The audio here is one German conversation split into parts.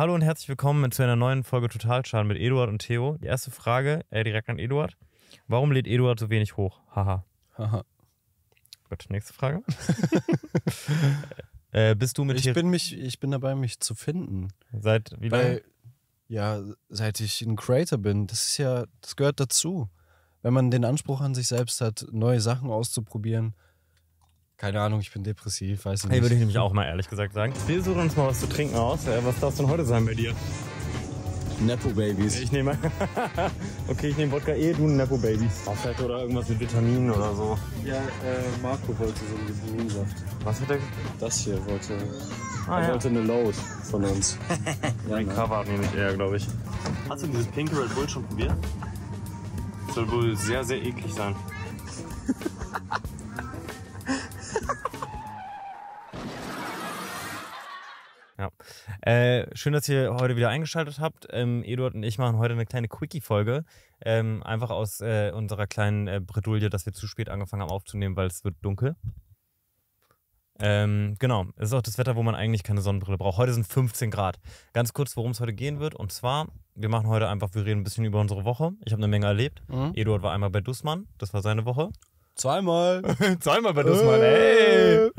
Hallo und herzlich willkommen zu einer neuen Folge Totalschaden mit Eduard und Theo. Die erste Frage äh, direkt an Eduard. Warum lädt Eduard so wenig hoch? Haha. Gut, nächste Frage. äh, bist du mit ich bin mich, Ich bin dabei, mich zu finden. Seit wie lange? Ja, seit ich ein Creator bin. Das ist ja, das gehört dazu. Wenn man den Anspruch an sich selbst hat, neue Sachen auszuprobieren, keine Ahnung, ich bin depressiv, weiß nicht. Hey, würde ich nämlich auch mal ehrlich gesagt sagen. Wir suchen uns mal was zu trinken aus. Äh, was darf es denn heute sein bei dir? Nepo Babies. Ich nehme. okay, ich nehme Wodka eh, du Nepo Babies. Fett oder irgendwas mit Vitaminen oder so. Ja, äh, Marco wollte so einen Vitaminsaft. Was hat er? Das hier wollte. Ah, er ja. wollte eine Load von uns. ja, ein Cover nehme ich eher, glaube ich. Hast du dieses Pink Red Bull schon probiert? soll wohl sehr, sehr eklig sein. Äh, schön, dass ihr heute wieder eingeschaltet habt. Ähm, Eduard und ich machen heute eine kleine Quickie-Folge. Ähm, einfach aus äh, unserer kleinen äh, Bredouille, dass wir zu spät angefangen haben aufzunehmen, weil es wird dunkel. Ähm, genau, es ist auch das Wetter, wo man eigentlich keine Sonnenbrille braucht. Heute sind 15 Grad. Ganz kurz, worum es heute gehen wird. Und zwar, wir machen heute einfach, wir reden ein bisschen über unsere Woche. Ich habe eine Menge erlebt. Mhm. Eduard war einmal bei Dussmann, das war seine Woche. Zweimal. Zweimal bei Dussmann, ey.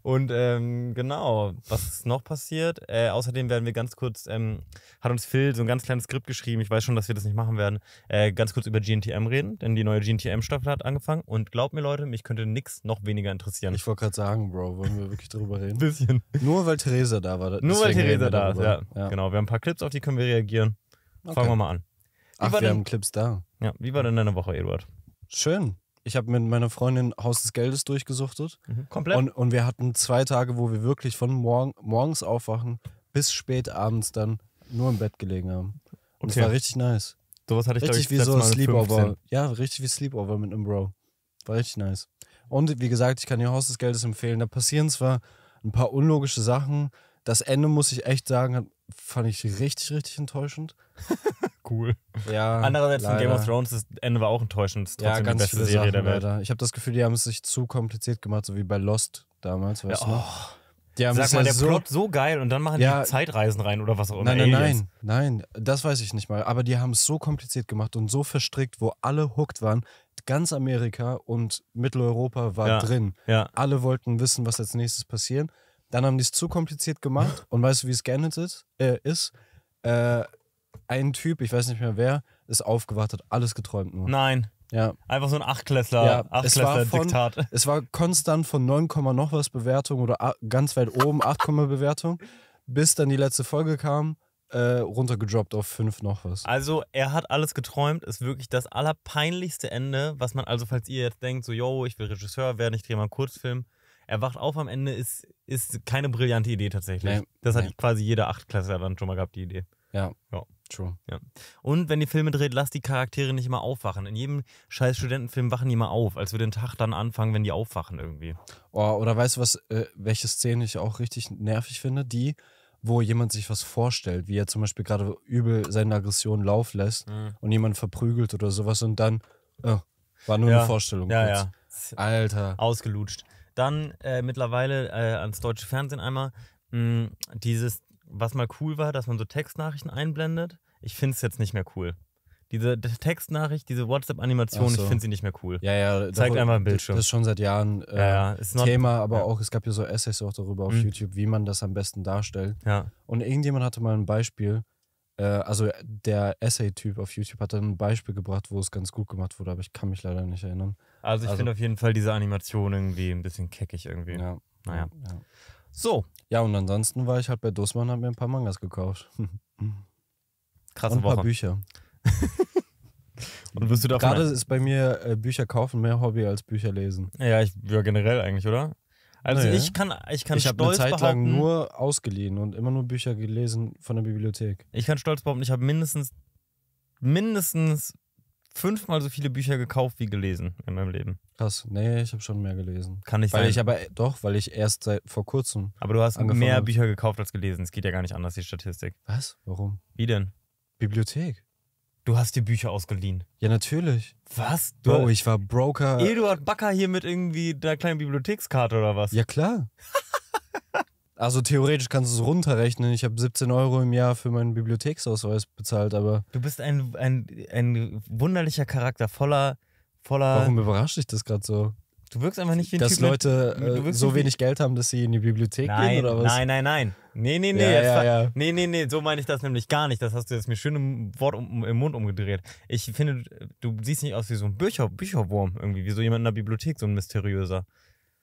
Und ähm, genau, was ist noch passiert? Äh, außerdem werden wir ganz kurz, ähm, hat uns Phil so ein ganz kleines Skript geschrieben, ich weiß schon, dass wir das nicht machen werden, äh, ganz kurz über GNTM reden, denn die neue GNTM-Staffel hat angefangen und glaubt mir Leute, mich könnte nichts noch weniger interessieren. Ich wollte gerade sagen, Bro, wollen wir wirklich drüber reden? Bisschen. Nur weil Theresa da war. Nur weil Theresa da ist, ja. ja. Genau, wir haben ein paar Clips, auf die können wir reagieren. Okay. Fangen wir mal an. Wie Ach, wir denn, haben Clips da. Ja, wie war denn deine Woche, Eduard? Schön ich habe mit meiner Freundin Haus des Geldes durchgesuchtet. Mhm. Komplett. Und, und wir hatten zwei Tage, wo wir wirklich von morgen, morgens aufwachen bis spät abends dann nur im Bett gelegen haben. Und es okay. war richtig nice. So was hatte ich richtig ich, wie so ein Sleepover. Ja, richtig wie Sleepover mit einem Bro. War richtig nice. Und wie gesagt, ich kann dir Haus des Geldes empfehlen. Da passieren zwar ein paar unlogische Sachen. Das Ende, muss ich echt sagen, fand ich richtig, richtig enttäuschend. cool. Ja, Andererseits leider. in Game of Thrones, das Ende war auch enttäuschend. ist trotzdem ja, ganz die beste Serie Sachen, der Welt. Leider. Ich habe das Gefühl, die haben es sich zu kompliziert gemacht, so wie bei Lost damals, weißt ja, du? Oh. Die haben Sag mal, der so Plot so geil und dann machen ja, die Zeitreisen rein oder was auch immer. Nein, nein, nein, nein, das weiß ich nicht mal. Aber die haben es so kompliziert gemacht und so verstrickt, wo alle hooked waren. Ganz Amerika und Mitteleuropa war ja, drin. Ja. Alle wollten wissen, was als nächstes passieren. Dann haben die es zu kompliziert gemacht und weißt du, wie es geendet ist? Äh, ist? Äh, ein Typ, ich weiß nicht mehr wer, ist aufgewacht, hat alles geträumt nur. Nein. Ja. Einfach so ein Achtklässler, ja, diktat Es, es, war konstant von 9, noch was Bewertung oder ganz weit oben 8, Bewertung, bis dann die letzte Folge kam, äh, runtergedroppt auf 5 noch was. Also er hat alles geträumt, ist wirklich das allerpeinlichste Ende, was man, also falls ihr jetzt denkt, so, yo, ich will Regisseur werden, ich drehe mal einen Kurzfilm. Er wacht auf am Ende, ist, ist keine brillante Idee tatsächlich. Nee, das hat quasi jeder Achtklässler dann schon mal gehabt, die Idee. Ja. ja. True. Ja. Und wenn ihr Filme dreht, lasst die Charaktere nicht immer aufwachen. In jedem scheiß Studentenfilm wachen die mal auf, als wir den Tag dann anfangen, wenn die aufwachen irgendwie. Oh, oder weißt du was, äh, welche Szene ich auch richtig nervig finde? Die, wo jemand sich was vorstellt, wie er zum Beispiel gerade übel seine Aggression laufen lässt mhm. und jemand verprügelt oder sowas und dann, oh, war nur ja. eine Vorstellung. Ja, ja. Alter. Ausgelutscht. Dann äh, mittlerweile äh, ans deutsche Fernsehen einmal. Mm, dieses was mal cool war, dass man so Textnachrichten einblendet. Ich finde es jetzt nicht mehr cool. Diese Textnachricht, diese WhatsApp-Animation, so. ich finde sie nicht mehr cool. Ja, ja. Zeigt einfach ein Bildschirm. Das ist schon seit Jahren äh, ja, ja. Thema, aber ja. auch, es gab ja so Essays auch darüber auf mhm. YouTube, wie man das am besten darstellt. Ja. Und irgendjemand hatte mal ein Beispiel, äh, also der Essay-Typ auf YouTube hat dann ein Beispiel gebracht, wo es ganz gut gemacht wurde, aber ich kann mich leider nicht erinnern. Also ich also, finde auf jeden Fall diese Animation irgendwie ein bisschen keckig irgendwie. Ja. Naja. Ja. So. Ja, und ansonsten war ich halt bei Dussmann und habe mir ein paar Mangas gekauft. Krasse und ein paar Bücher. und wirst du davon Gerade ist bei mir äh, Bücher kaufen mehr Hobby als Bücher lesen. Ja, ich ja generell eigentlich, oder? Also naja. ich kann ich kann ich stolz eine Zeit behaupten, lang nur ausgeliehen und immer nur Bücher gelesen von der Bibliothek. Ich kann stolz behaupten, ich habe mindestens mindestens fünfmal so viele Bücher gekauft wie gelesen in meinem Leben. Krass. Nee, ich habe schon mehr gelesen. Kann ich weil sein. Ich aber doch, weil ich erst seit vor kurzem. Aber du hast mehr habe. Bücher gekauft als gelesen. Es geht ja gar nicht anders, die Statistik. Was? Warum? Wie denn? Bibliothek. Du hast dir Bücher ausgeliehen. Ja, natürlich. Was? Du, Bro, ich war Broker. Eduard Backer hier mit irgendwie der kleinen Bibliothekskarte oder was? Ja, klar. Also theoretisch kannst du es runterrechnen. Ich habe 17 Euro im Jahr für meinen Bibliotheksausweis bezahlt, aber. Du bist ein, ein, ein wunderlicher Charakter voller voller. Warum überrascht dich das gerade so? Du wirkst einfach nicht wie ein Dass Typ Leute mit, äh, so wenig Geld haben, dass sie in die Bibliothek nein, gehen oder was? Nein, nein, nein. Nee, nee, nee. Ja, ja, ja. Nee, nee, nee. So meine ich das nämlich gar nicht. Das hast du jetzt mir schön im Wort um, im Mund umgedreht. Ich finde, du siehst nicht aus wie so ein Bücher, Bücherwurm irgendwie, wie so jemand in der Bibliothek, so ein mysteriöser.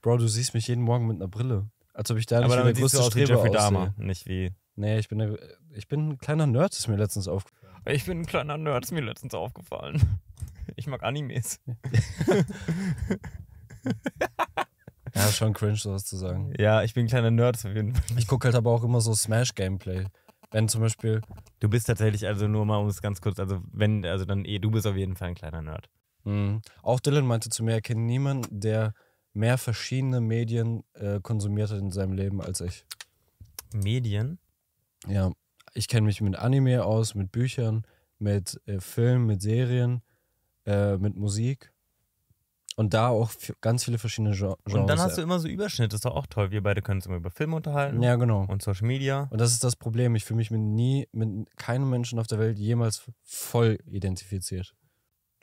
Bro, du siehst mich jeden Morgen mit einer Brille. Als ob ich da nicht Aber wie der größte Strebe Jeffrey Dahmer, nicht wie. Nee, ich bin, ich bin ein kleiner Nerd, ist mir letztens aufgefallen. Ich bin ein kleiner Nerd, ist mir letztens aufgefallen. Ich mag Animes. ja, schon cringe, sowas zu sagen. Ja, ich bin ein kleiner Nerd auf jeden Fall. Ich gucke halt aber auch immer so Smash-Gameplay. Wenn zum Beispiel. Du bist tatsächlich, also nur mal um es ganz kurz, also wenn, also dann eh, du bist auf jeden Fall ein kleiner Nerd. Mhm. Auch Dylan meinte zu mir, er kennt niemanden, der mehr verschiedene Medien äh, konsumiert hat in seinem Leben als ich. Medien? Ja, ich kenne mich mit Anime aus, mit Büchern, mit äh, Filmen, mit Serien, äh, mit Musik. Und da auch ganz viele verschiedene Genres. Und dann hast du immer so Überschnitte, das ist doch auch toll. Wir beide können uns immer über Filme unterhalten. Ja, genau. Und Social Media. Und das ist das Problem. Ich fühle mich mit nie, mit keinem Menschen auf der Welt jemals voll identifiziert.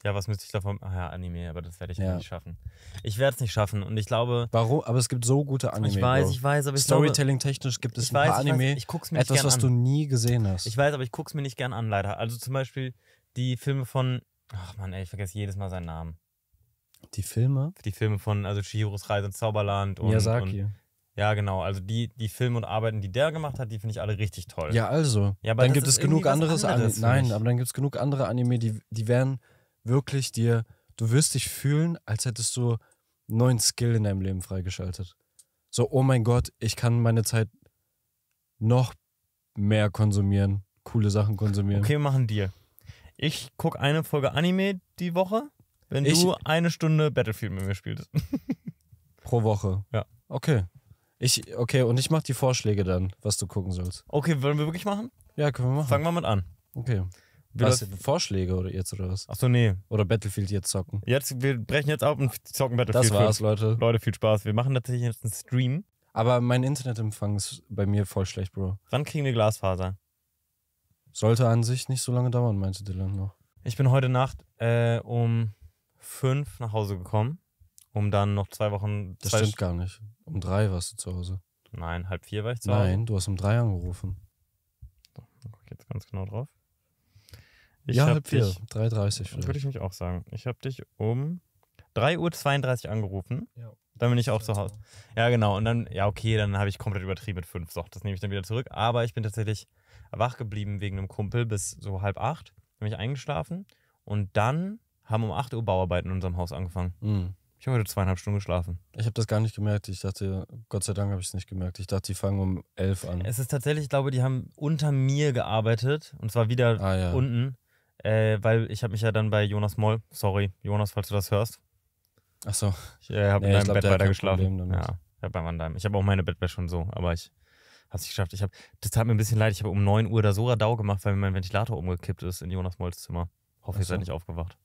Ja, was müsste ich davon? Ach ja, Anime, aber das werde ich ja. nicht schaffen. Ich werde es nicht schaffen und ich glaube. Warum? Aber es gibt so gute Anime. Ich weiß, Bro. ich weiß, aber ich Storytelling technisch gibt es ein weiß, paar Anime. Ich weiß, ich guck's mir etwas, was an. du nie gesehen hast. Ich weiß, aber ich gucke es mir nicht gern an, leider. Also zum Beispiel die Filme von Ach man, ey, ich vergesse jedes Mal seinen Namen. Die Filme? Die Filme von, also Shihiros Reise ins Zauberland und. Miyazaki. Und, ja, genau. Also die, die Filme und Arbeiten, die der gemacht hat, die finde ich alle richtig toll. Ja, also. Ja, aber dann gibt es genug anderes, anderes Anime. Nein, aber dann gibt es genug andere Anime, die, die werden wirklich dir. Du wirst dich fühlen, als hättest du einen neuen Skill in deinem Leben freigeschaltet. So, oh mein Gott, ich kann meine Zeit noch mehr konsumieren, coole Sachen konsumieren. Okay, wir machen dir. Ich gucke eine Folge Anime die Woche, wenn ich du eine Stunde Battlefield mit mir spielst. Pro Woche. Ja. Okay. Ich, okay, und ich mache die Vorschläge dann, was du gucken sollst. Okay, wollen wir wirklich machen? Ja, können wir machen. Fangen wir mit an. Okay. Wir was, Vorschläge oder jetzt oder was? Achso, nee. Oder Battlefield jetzt zocken. Jetzt, wir brechen jetzt auf und zocken Battlefield. Das war's, Leute. Leute, viel Spaß. Wir machen tatsächlich jetzt einen Stream. Aber mein Internetempfang ist bei mir voll schlecht, Bro. Wann kriegen wir Glasfaser? Sollte an sich nicht so lange dauern, meinte Dylan noch. Ich bin heute Nacht äh, um fünf nach Hause gekommen, um dann noch zwei Wochen. Das zwei stimmt gar nicht. Um drei warst du zu Hause. Nein, halb vier war ich zu Hause. Nein, du hast um drei angerufen. So, guck jetzt ganz genau drauf. Ich ja, halb vier. 3.30 vielleicht. Würde ich mich auch sagen. Ich habe dich um 3.32 Uhr angerufen. Ja. Dann bin ich auch zu Hause. Ja, genau. Und dann, ja, okay, dann habe ich komplett übertrieben mit fünf. So, das nehme ich dann wieder zurück. Aber ich bin tatsächlich wach geblieben wegen einem Kumpel bis so halb acht, bin ich eingeschlafen und dann haben um 8 Uhr Bauarbeiten in unserem Haus angefangen. Mhm. Ich habe heute zweieinhalb Stunden geschlafen. Ich habe das gar nicht gemerkt. Ich dachte, Gott sei Dank habe ich es nicht gemerkt. Ich dachte, die fangen um elf an. Es ist tatsächlich, ich glaube, die haben unter mir gearbeitet und zwar wieder ah, ja. unten, äh, weil ich habe mich ja dann bei Jonas Moll, sorry, Jonas, falls du das hörst. Ach so. Ich äh, habe nee, in deinem Bett geschlafen. Ja, ich habe bei meinem. Ich habe auch meine Bettwäsche schon so, aber ich Hab's nicht geschafft. Ich hab, das tat mir ein bisschen leid. Ich habe um 9 Uhr da so Radau gemacht, weil mir mein Ventilator umgekippt ist in Jonas Molls Zimmer. Hoffe, so. ihr nicht aufgewacht.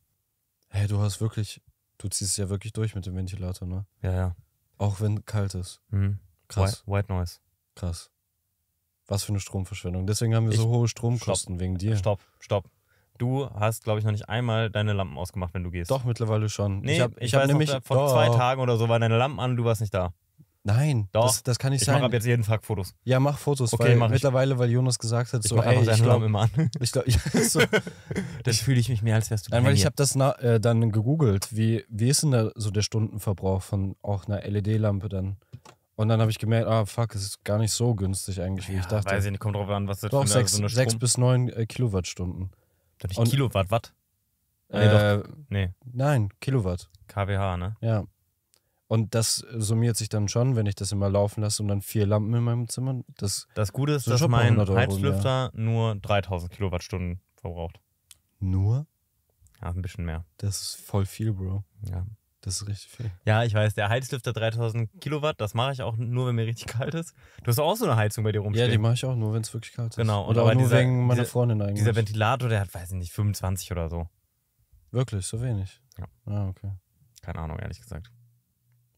Hey, du hast wirklich, du ziehst ja wirklich durch mit dem Ventilator, ne? Ja, ja. Auch wenn kalt ist. Mhm. Krass. White, White Noise. Krass. Was für eine Stromverschwendung. Deswegen haben wir ich, so hohe Stromkosten stopp, wegen dir. Stopp, stopp. Du hast, glaube ich, noch nicht einmal deine Lampen ausgemacht, wenn du gehst. Doch, mittlerweile schon. Nee, ich habe ich ich hab nämlich. Noch, vor oh. zwei Tagen oder so waren deine Lampen an und du warst nicht da. Nein, Doch. Das, das kann nicht ich sein. Ich mache ab jetzt jeden Tag Fotos. Ja, mach Fotos. Okay, weil mach ich. Mittlerweile, weil Jonas gesagt hat, ich so, ey, ich glaube immer an. Ich glaube, ja, so. dann fühle ich mich mehr, als wärst du Nein, weil ich habe das na, äh, dann gegoogelt. Wie, wie ist denn da so der Stundenverbrauch von auch einer LED-Lampe dann? Und dann habe ich gemerkt, ah fuck, es ist gar nicht so günstig eigentlich, wie ja, ich dachte. Weiß ich nicht, kommt drauf an, was das Doch, für eine, sechs, so eine Strom... 6 bis 9 äh, Kilowattstunden. Doch nicht Kilowatt, Watt? Nee, äh, nee. Nein, Kilowatt. KWH, ne? Ja. Und das summiert sich dann schon, wenn ich das immer laufen lasse und dann vier Lampen in meinem Zimmer. Das, das Gute ist, dass mein Heizlüfter ja. nur 3000 Kilowattstunden verbraucht. Nur? Ja, ein bisschen mehr. Das ist voll viel, Bro. Ja. Das ist richtig viel. Ja, ich weiß, der Heizlüfter 3000 Kilowatt, das mache ich auch nur, wenn mir richtig kalt ist. Du hast auch so eine Heizung bei dir rumstehen. Ja, die mache ich auch nur, wenn es wirklich kalt ist. Genau. Und, und nur dieser, wegen meiner Freundin eigentlich. Dieser Ventilator, der hat, weiß ich nicht, 25 oder so. Wirklich, so wenig? Ja. Ah, okay. Keine Ahnung, ehrlich gesagt.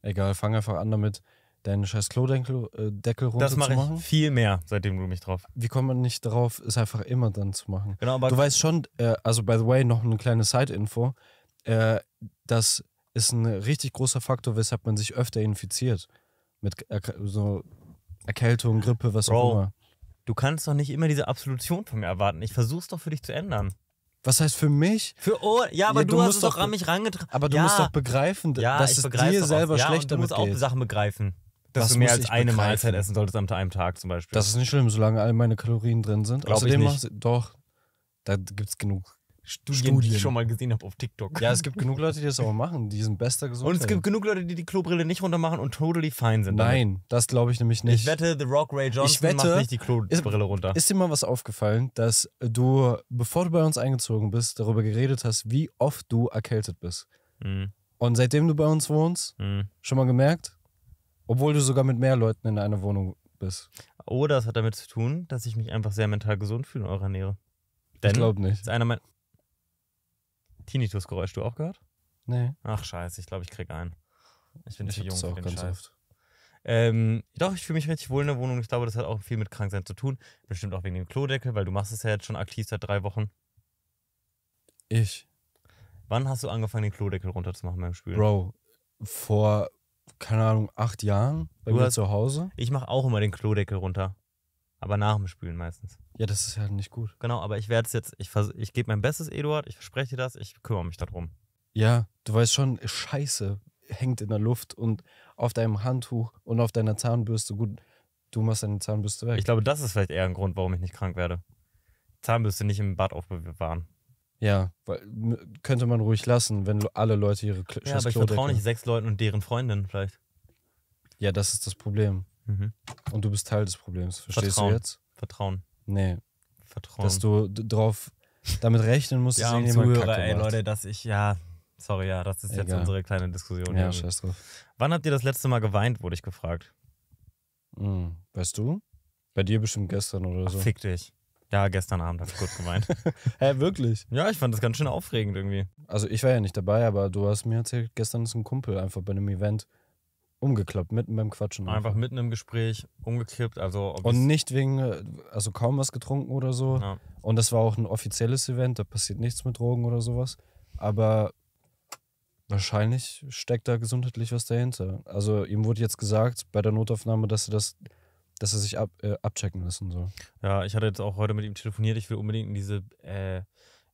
Egal, fang einfach an damit, deinen scheiß Klodeckel äh, Deckel runter Das mache ich viel mehr, seitdem du mich drauf. Wie kommt man nicht drauf, es einfach immer dann zu machen? Genau, aber du weißt schon, äh, also by the way, noch eine kleine Side-Info, äh, das ist ein richtig großer Faktor, weshalb man sich öfter infiziert. Mit er äh, so Erkältung, Grippe, was Bro, auch immer. Du kannst doch nicht immer diese Absolution von mir erwarten. Ich versuch's doch für dich zu ändern. Was heißt für mich? Für Ohren. Ja, aber ja, du, du hast es doch an mich rangetragen. Aber du ja. musst doch begreifen, ja, dass es dir selber ja, schlecht damit geht. Du musst auch Sachen begreifen. Dass Was du mehr als eine begreifen? Mahlzeit essen solltest am einem Tag zum Beispiel. Das ist nicht schlimm, solange all meine Kalorien drin sind. Glaub Außerdem ich nicht. doch, da gibt es genug Studien, Studien, die ich schon mal gesehen habe auf TikTok. Ja, es gibt genug Leute, die das aber machen. Die sind bester gesund. Und es gibt genug Leute, die die Klobrille nicht runter machen und totally fine sind. Nein, damit. das glaube ich nämlich nicht. Ich wette, The Rock Ray Johnson ich wette, macht nicht die Klobrille runter. Ist dir mal was aufgefallen, dass du, bevor du bei uns eingezogen bist, darüber geredet hast, wie oft du erkältet bist? Mhm. Und seitdem du bei uns wohnst, mhm. schon mal gemerkt? Obwohl du sogar mit mehr Leuten in einer Wohnung bist. Oder es hat damit zu tun, dass ich mich einfach sehr mental gesund fühle in eurer Nähe. Denn ich glaube nicht. Ist einer meiner Tinnitus-Geräusch du auch gehört? Nee. Ach, scheiße, ich glaube, ich krieg einen. Ich bin ich zu jung für den Scheiß. Ähm, doch, ich fühle mich richtig wohl in der Wohnung. Ich glaube, das hat auch viel mit Kranksein zu tun. Bestimmt auch wegen dem Klodeckel, weil du machst es ja jetzt schon aktiv seit drei Wochen. Ich. Wann hast du angefangen, den Klodeckel runterzumachen beim Spülen? Bro, vor, keine Ahnung, acht Jahren bei du mir hast, zu Hause. Ich mache auch immer den Klodeckel runter. Aber nach dem Spülen meistens. Ja, das ist halt nicht gut. Genau, aber ich werde es jetzt, ich, ich gebe mein Bestes, Eduard, ich verspreche dir das, ich kümmere mich darum. Ja, du weißt schon, Scheiße hängt in der Luft und auf deinem Handtuch und auf deiner Zahnbürste. Gut, du machst deine Zahnbürste weg. Ich glaube, das ist vielleicht eher ein Grund, warum ich nicht krank werde. Zahnbürste nicht im Bad aufbewahren. Ja, weil, könnte man ruhig lassen, wenn alle Leute ihre Kl Ja, aber ich vertraue nicht sechs Leuten und deren Freundinnen vielleicht. Ja, das ist das Problem. Mhm. Und du bist Teil des Problems. Verstehst Vertrauen. du jetzt? Vertrauen. Nee. Vertrauen. Dass du drauf damit rechnen musst, ja, dass irgendjemand Zuhörer, Kacke ey, Leute, dass ich, ja, sorry, ja, das ist Egal. jetzt unsere kleine Diskussion. Ja, scheiß drauf. Wann habt ihr das letzte Mal geweint, wurde ich gefragt. Hm. Weißt du? Bei dir bestimmt gestern oder Ach, so. fick dich. Ja, gestern Abend habe ich kurz geweint. Hä, wirklich? Ja, ich fand das ganz schön aufregend irgendwie. Also ich war ja nicht dabei, aber du hast mir erzählt, gestern ist ein Kumpel einfach bei einem Event Umgeklappt, mitten beim Quatschen. Einfach mitten im Gespräch, umgekippt. Also und nicht wegen, äh, also kaum was getrunken oder so. Ja. Und das war auch ein offizielles Event, da passiert nichts mit Drogen oder sowas. Aber wahrscheinlich steckt da gesundheitlich was dahinter. Also ihm wurde jetzt gesagt bei der Notaufnahme, dass er das, dass er sich ab, äh, abchecken lassen soll. Ja, ich hatte jetzt auch heute mit ihm telefoniert, ich will unbedingt in diese äh,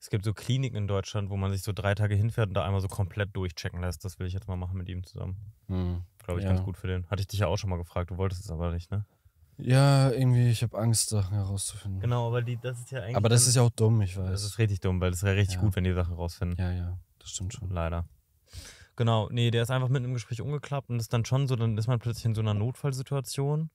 es gibt so Kliniken in Deutschland, wo man sich so drei Tage hinfährt und da einmal so komplett durchchecken lässt. Das will ich jetzt mal machen mit ihm zusammen. Hm. Glaube ich ja. ganz gut für den. Hatte ich dich ja auch schon mal gefragt, du wolltest es aber nicht, ne? Ja, irgendwie, ich habe Angst, Sachen herauszufinden. Genau, aber die, das ist ja eigentlich. Aber das ist ja auch dumm, ich weiß. Das ist richtig dumm, weil es wäre richtig ja. gut, wenn die Sachen rausfinden. Ja, ja, das stimmt schon. Leider. Genau, nee, der ist einfach mit einem Gespräch umgeklappt und ist dann schon so, dann ist man plötzlich in so einer Notfallsituation,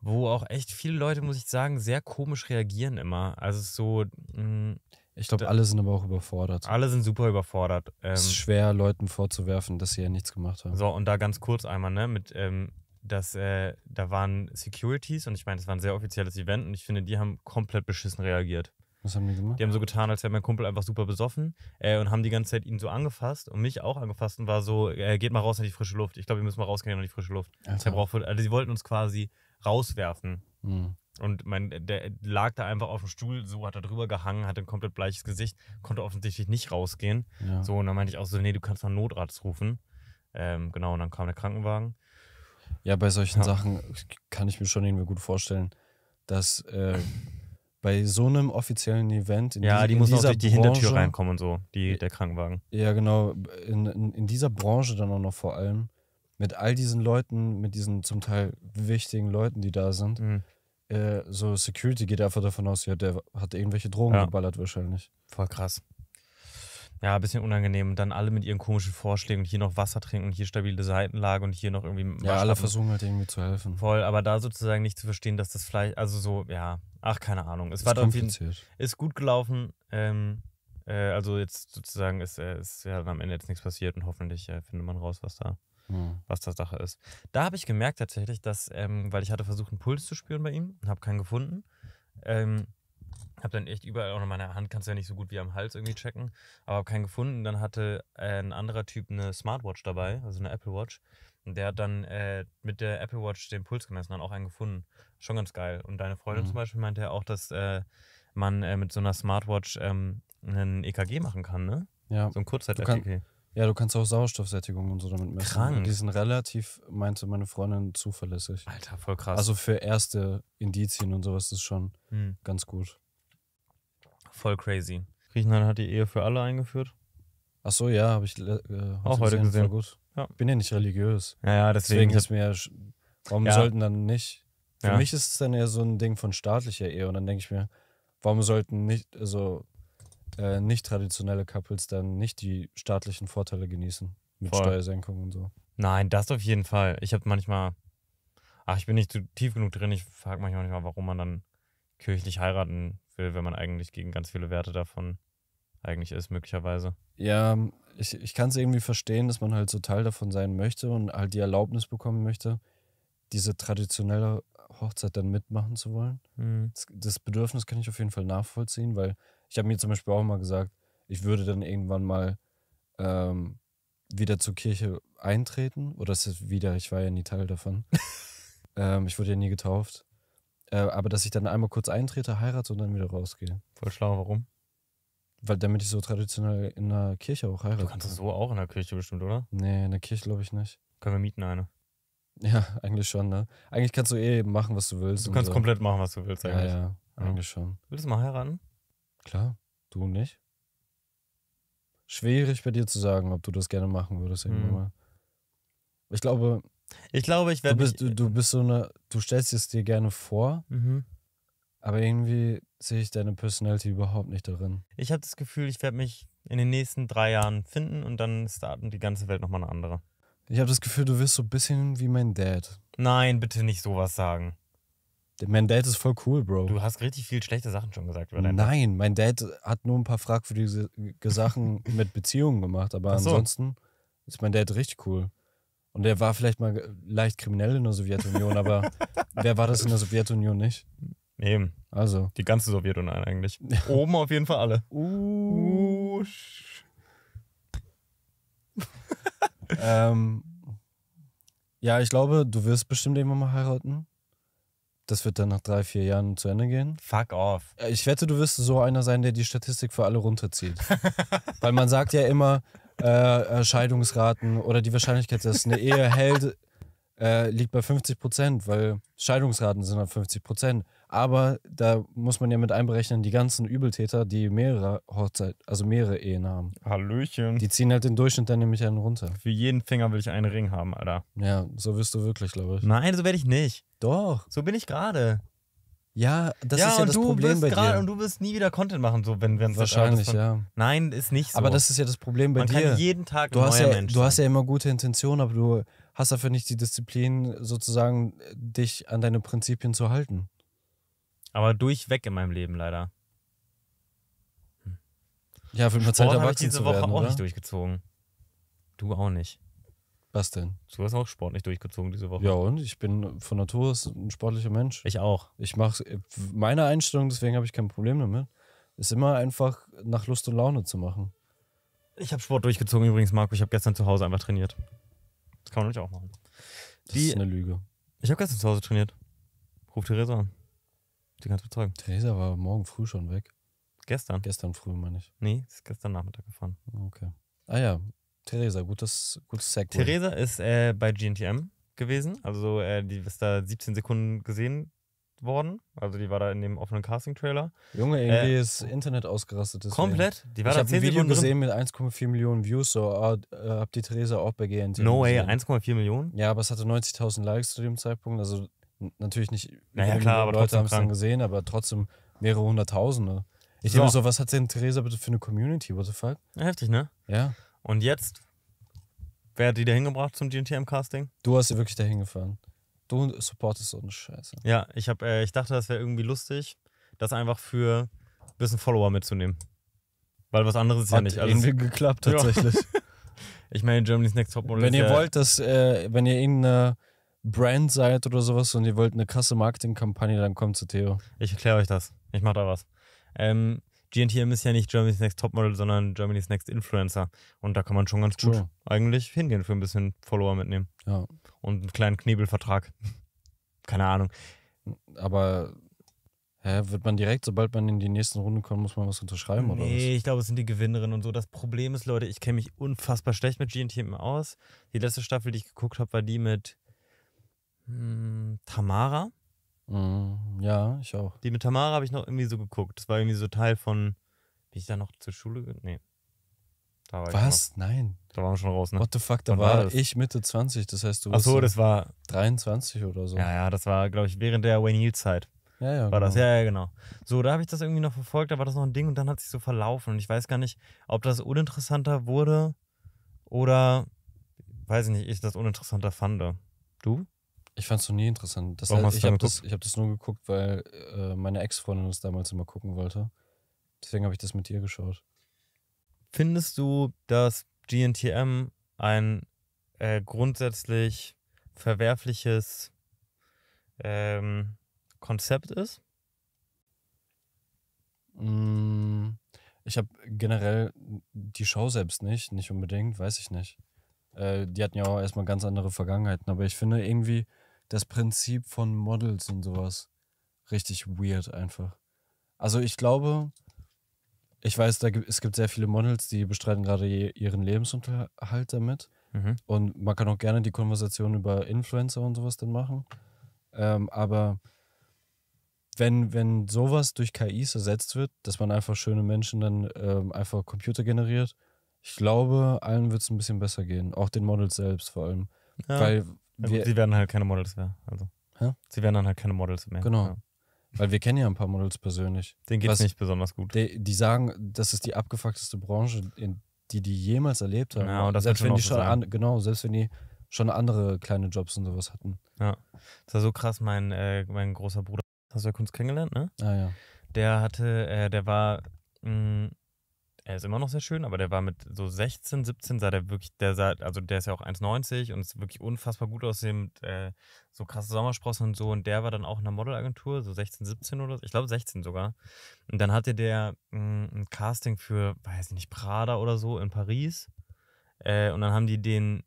wo auch echt viele Leute, muss ich sagen, sehr komisch reagieren immer. Also es ist so, hm, ich glaube, alle sind aber auch überfordert. Alle sind super überfordert. Es ist ähm, schwer, Leuten vorzuwerfen, dass sie ja nichts gemacht haben. So, und da ganz kurz einmal, ne, mit, ähm, dass, äh, da waren Securities und ich meine, das war ein sehr offizielles Event und ich finde, die haben komplett beschissen reagiert. Was haben die gemacht? Die haben so getan, als wäre mein Kumpel einfach super besoffen äh, und haben die ganze Zeit ihn so angefasst und mich auch angefasst und war so, äh, geht mal raus in die frische Luft. Ich glaube, wir müssen mal rausgehen in die frische Luft. Also. Sie wollten uns quasi rauswerfen. Mhm. Und mein, der lag da einfach auf dem Stuhl, so hat er drüber gehangen, hatte ein komplett bleiches Gesicht, konnte offensichtlich nicht rausgehen. Ja. So, und dann meinte ich auch so, nee, du kannst noch einen Notarzt rufen. Ähm, genau, und dann kam der Krankenwagen. Ja, bei solchen ja. Sachen kann ich mir schon irgendwie gut vorstellen, dass äh, bei so einem offiziellen Event. In ja, die, die muss auch durch die Branche, Hintertür reinkommen und so, die, der Krankenwagen. Ja, genau. In, in, in, dieser Branche dann auch noch vor allem, mit all diesen Leuten, mit diesen zum Teil wichtigen Leuten, die da sind. Mhm äh, so Security geht einfach davon aus, ja, der hat irgendwelche Drogen ja. geballert wahrscheinlich. Voll krass. Ja, ein bisschen unangenehm. Dann alle mit ihren komischen Vorschlägen und hier noch Wasser trinken und hier stabile Seitenlage und hier noch irgendwie. Waschlappen. Ja, alle versuchen halt irgendwie zu helfen. Voll, aber da sozusagen nicht zu verstehen, dass das vielleicht, also so, ja, ach, keine Ahnung. Es ist war kompliziert. Ist gut gelaufen. Ähm, äh, also jetzt sozusagen ist, äh, ist ja am Ende jetzt nichts passiert und hoffentlich äh, findet man raus, was da mhm. was das Sache ist. Da habe ich gemerkt tatsächlich, dass, ähm, weil ich hatte versucht, einen Puls zu spüren bei ihm und habe keinen gefunden. Ähm, habe dann echt überall, auch an meiner Hand kannst du ja nicht so gut wie am Hals irgendwie checken, aber habe keinen gefunden. Dann hatte äh, ein anderer Typ eine Smartwatch dabei, also eine Apple Watch. Und der hat dann äh, mit der Apple Watch den Puls gemessen, dann auch einen gefunden. Schon ganz geil. Und deine Freundin mhm. zum hm. Beispiel meinte ja auch, dass äh, man äh, mit so einer Smartwatch ähm, einen EKG machen kann, ne? Ja. So ein Kurzzeit-EKG. Ja, du kannst auch Sauerstoffsättigung und so damit messen. Krank. Die sind relativ, meinte meine Freundin, zuverlässig. Alter, voll krass. Also für erste Indizien und sowas ist schon hm. ganz gut. Voll crazy. Griechenland hat die Ehe für alle eingeführt. Ach so, ja, habe ich äh, auch heute gesehen. gesehen. Gut. Ja. bin ja nicht religiös. Ja, ja deswegen, deswegen ist mir warum ja. sollten dann nicht? Für ja. mich ist es dann eher so ein Ding von staatlicher Ehe und dann denke ich mir, warum sollten nicht, also äh, nicht traditionelle Couples dann nicht die staatlichen Vorteile genießen mit Voll. Steuersenkungen und so. Nein, das auf jeden Fall. Ich habe manchmal, ach, ich bin nicht zu tief genug drin. Ich frage manchmal nicht mal, warum man dann kirchlich heiraten will, wenn man eigentlich gegen ganz viele Werte davon eigentlich ist, möglicherweise. Ja, ich, ich kann es irgendwie verstehen, dass man halt so Teil davon sein möchte und halt die Erlaubnis bekommen möchte, diese traditionelle Hochzeit dann mitmachen zu wollen. Mhm. Das, das, Bedürfnis kann ich auf jeden Fall nachvollziehen, weil ich habe mir zum Beispiel auch mal gesagt, ich würde dann irgendwann mal ähm, wieder zur Kirche eintreten. Oder ist es wieder, ich war ja nie Teil davon. ähm, ich wurde ja nie getauft. Äh, aber dass ich dann einmal kurz eintrete, heirate und dann wieder rausgehe. Voll schlau, warum? Weil damit ich so traditionell in der Kirche auch heirate. Du kannst das so auch in der Kirche bestimmt, oder? Nee, in der Kirche glaube ich nicht. Können wir mieten eine? Ja, eigentlich schon, ne? Eigentlich kannst du eh machen, was du willst. Du kannst so. komplett machen, was du willst, eigentlich. Ja, ja, eigentlich schon. Willst du mal heiraten? Klar, du nicht. Schwierig bei dir zu sagen, ob du das gerne machen würdest irgendwann mhm. mal. Ich glaube, ich glaube, ich werde. Du, bist, du, äh, du bist so eine, du stellst es dir gerne vor, mhm. aber irgendwie sehe ich deine Personality überhaupt nicht darin. Ich habe das Gefühl, ich werde mich in den nächsten drei Jahren finden und dann starten die ganze Welt nochmal eine andere. Ich habe das Gefühl, du wirst so ein bisschen wie mein Dad. Nein, bitte nicht sowas sagen. Mein Dad ist voll cool, Bro. Du hast richtig viel schlechte Sachen schon gesagt über Nein, mein Dad hat nur ein paar fragwürdige Sachen mit Beziehungen gemacht, aber so. ansonsten ist mein Dad richtig cool. Und er war vielleicht mal leicht kriminell in der Sowjetunion, aber wer war das in der Sowjetunion nicht? Eben. Also. Die ganze Sowjetunion eigentlich. Oben auf jeden Fall alle. Uh. ähm, ja, ich glaube, du wirst bestimmt irgendwann mal heiraten. Das wird dann nach drei, vier Jahren zu Ende gehen. Fuck off. Äh, ich wette, du wirst so einer sein, der die Statistik für alle runterzieht. Weil man sagt ja immer, äh, äh, Scheidungsraten oder die Wahrscheinlichkeit, dass eine Ehe hält, äh, liegt bei 50 Prozent, weil Scheidungsraten sind dann 50 Prozent. Aber da muss man ja mit einberechnen, die ganzen Übeltäter, die mehrere Hochzeit, also mehrere Ehen haben. Hallöchen. Die ziehen halt den Durchschnitt dann nämlich einen runter. Für jeden Finger will ich einen Ring haben, Alter. Ja, so wirst du wirklich, glaube ich. Nein, so werde ich nicht. Doch. So bin ich gerade. Ja, das ja, ist ja das Problem bei dir. Und du wirst nie wieder Content machen, so wenn wir uns Wahrscheinlich, von, ja. Nein, ist nicht so. Aber das ist ja das Problem bei Man dir. Man kann jeden Tag du ein neuer ja, Mensch Du sein. hast ja immer gute Intentionen, aber du hast dafür nicht die Disziplin, sozusagen dich an deine Prinzipien zu halten. Aber durchweg in meinem Leben leider. Hm. Ja, für eine Zeit erwachsen ich diese Woche werden, auch oder? nicht durchgezogen. Du auch nicht. Was denn? Du hast auch Sport nicht durchgezogen diese Woche. Ja, und ich bin von Natur aus ein sportlicher Mensch. Ich auch. Ich mache äh, meine Einstellung, deswegen habe ich kein Problem damit, ist immer einfach nach Lust und Laune zu machen. Ich habe Sport durchgezogen übrigens, Marco. Ich habe gestern zu Hause einfach trainiert. Das kann man nämlich auch machen. Das Die, ist eine Lüge. Ich habe gestern zu Hause trainiert. Ruf Theresa an die ganze Zeit. tragen. Theresa war morgen früh schon weg. Gestern? Gestern früh, meine ich. Nee, ist gestern Nachmittag gefahren. Okay. Ah ja, Theresa, gutes, gutes Segway. Theresa ist äh, bei GNTM gewesen. Also äh, die ist da 17 Sekunden gesehen worden. Also die war da in dem offenen Casting-Trailer. Junge, äh, irgendwie äh, ist Internet ausgerastet. Deswegen. Komplett? Die war ich da 10 ein Video Sekunden gesehen drin. mit 1,4 Millionen Views. So, ah, äh, hab die Theresa auch bei GNTM No gesehen. way, 1,4 Millionen? Ja, aber es hatte 90.000 Likes zu dem Zeitpunkt. Also natürlich nicht naja, klar, aber Leute haben es dann gesehen, aber trotzdem mehrere hunderttausende. Ich so. denke so, was hat denn Theresa bitte für eine Community? What the fuck? Heftig, ne? Ja. Und jetzt? Wer hat die da hingebracht zum GNTM-Casting? Du hast sie wirklich dahin gefahren. Du supportest so eine Scheiße. Ja, ich, hab, äh, ich dachte, das wäre irgendwie lustig, das einfach für ein bisschen Follower mitzunehmen. Weil was anderes ist hat also ja nicht. Alles irgendwie geklappt, tatsächlich. Ja. ich meine, Germany's Next Top Model. Wenn ihr ja wollt, dass, äh, wenn ihr irgendeine. Brand seid oder sowas und ihr wollt eine krasse Marketingkampagne, dann kommt zu Theo. Ich erkläre euch das. Ich mache da was. Ähm, GNTM ist ja nicht Germany's Next Topmodel, sondern Germany's Next Influencer. Und da kann man schon ganz True. gut eigentlich hingehen für ein bisschen Follower mitnehmen. Ja. Und einen kleinen Knebelvertrag. Keine Ahnung. Aber hä, wird man direkt, sobald man in die nächsten Runden kommt, muss man was unterschreiben nee, oder was? Nee, ich glaube, es sind die Gewinnerinnen und so. Das Problem ist, Leute, ich kenne mich unfassbar schlecht mit GNTM aus. Die letzte Staffel, die ich geguckt habe, war die mit hm, Tamara. Mm, ja, ich auch. Die mit Tamara habe ich noch irgendwie so geguckt. Das war irgendwie so Teil von. Bin ich da noch zur Schule? Nee. Da war ich Was? Nein. Da waren wir schon raus, ne? What the fuck, da Wann war war ich Mitte 20, das heißt, du Ach bist so, das war. 23 oder so. Ja, ja, das war, glaube ich, während der Wayne Hill-Zeit. ja, ja, War das, genau. ja, ja, genau. So, da habe ich das irgendwie noch verfolgt, da war das noch ein Ding und dann hat sich so verlaufen. Und ich weiß gar nicht, ob das uninteressanter wurde oder, weiß ich nicht, ich das uninteressanter fand. Du? Ich fand es noch nie interessant. Das Warum heißt, hast ich habe das, hab das nur geguckt, weil äh, meine Ex-Freundin das damals immer gucken wollte. Deswegen habe ich das mit ihr geschaut. Findest du, dass GNTM ein äh, grundsätzlich verwerfliches ähm, Konzept ist? Mm, ich habe generell die Show selbst nicht, nicht unbedingt, weiß ich nicht. Äh, die hatten ja auch erstmal ganz andere Vergangenheiten, aber ich finde irgendwie, das Prinzip von Models und sowas richtig weird einfach. Also ich glaube, ich weiß, da gibt, es gibt sehr viele Models, die bestreiten gerade ihren Lebensunterhalt damit. Mhm. Und man kann auch gerne die Konversation über Influencer und sowas dann machen. Ähm, aber wenn, wenn sowas durch KIs ersetzt wird, dass man einfach schöne Menschen dann ähm, einfach Computer generiert, ich glaube, allen wird es ein bisschen besser gehen. Auch den Models selbst vor allem. Ja. Weil wir, sie werden halt keine Models mehr. Also. Hä? Sie werden dann halt keine Models mehr. Genau. Ja. Weil wir kennen ja ein paar Models persönlich. Denen geht es nicht besonders gut. Die, die, sagen, das ist die abgefuckteste Branche, in, die die jemals erlebt haben. Ja, und das selbst wenn die schon an, genau, selbst wenn die schon andere kleine Jobs und sowas hatten. Ja. Das war so krass, mein, äh, mein großer Bruder, hast du ja Kunst kennengelernt, ne? Ah ja. Der hatte, äh, der war mh, mm, er ist immer noch sehr schön, aber der war mit so 16, 17 sah der wirklich, der sah, also der ist ja auch 1,90 und ist wirklich unfassbar gut aussehend, äh, so krasse Sommersprossen und so. Und der war dann auch in einer Modelagentur, so 16, 17 oder so, ich glaube 16 sogar. Und dann hatte der mh, mm, ein Casting für, weiß ich nicht, Prada oder so in Paris. Äh, und dann haben die den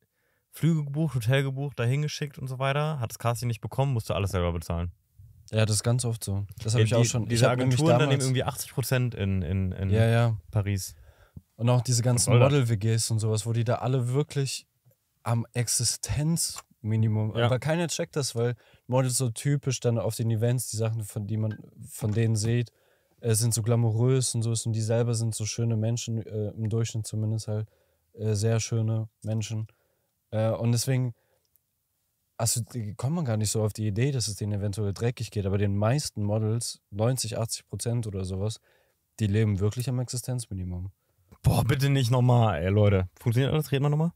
Flüge gebucht, Hotel gebucht, dahin geschickt und so weiter. Hat das Casting nicht bekommen, musste alles selber bezahlen. Ja, das ist ganz oft so. Das habe ja, ich auch schon. Diese ich Agenturen dann nehmen irgendwie 80 Prozent in, in, in ja, ja. Paris. Und auch diese ganzen Model-WGs und sowas, wo die da alle wirklich am Existenzminimum. Ja. Aber keiner checkt das, weil Models so typisch dann auf den Events, die Sachen, von die man von denen sieht, äh, sind so glamourös und so ist und die selber sind so schöne Menschen, äh, im Durchschnitt zumindest halt, äh, sehr schöne Menschen. Äh, und deswegen also kommt man gar nicht so auf die Idee, dass es denen eventuell dreckig geht, aber den meisten Models, 90, 80 Prozent oder sowas, die leben wirklich am Existenzminimum. Boah, bitte nicht nochmal, ey Leute. Funktioniert alles? Reden wir nochmal?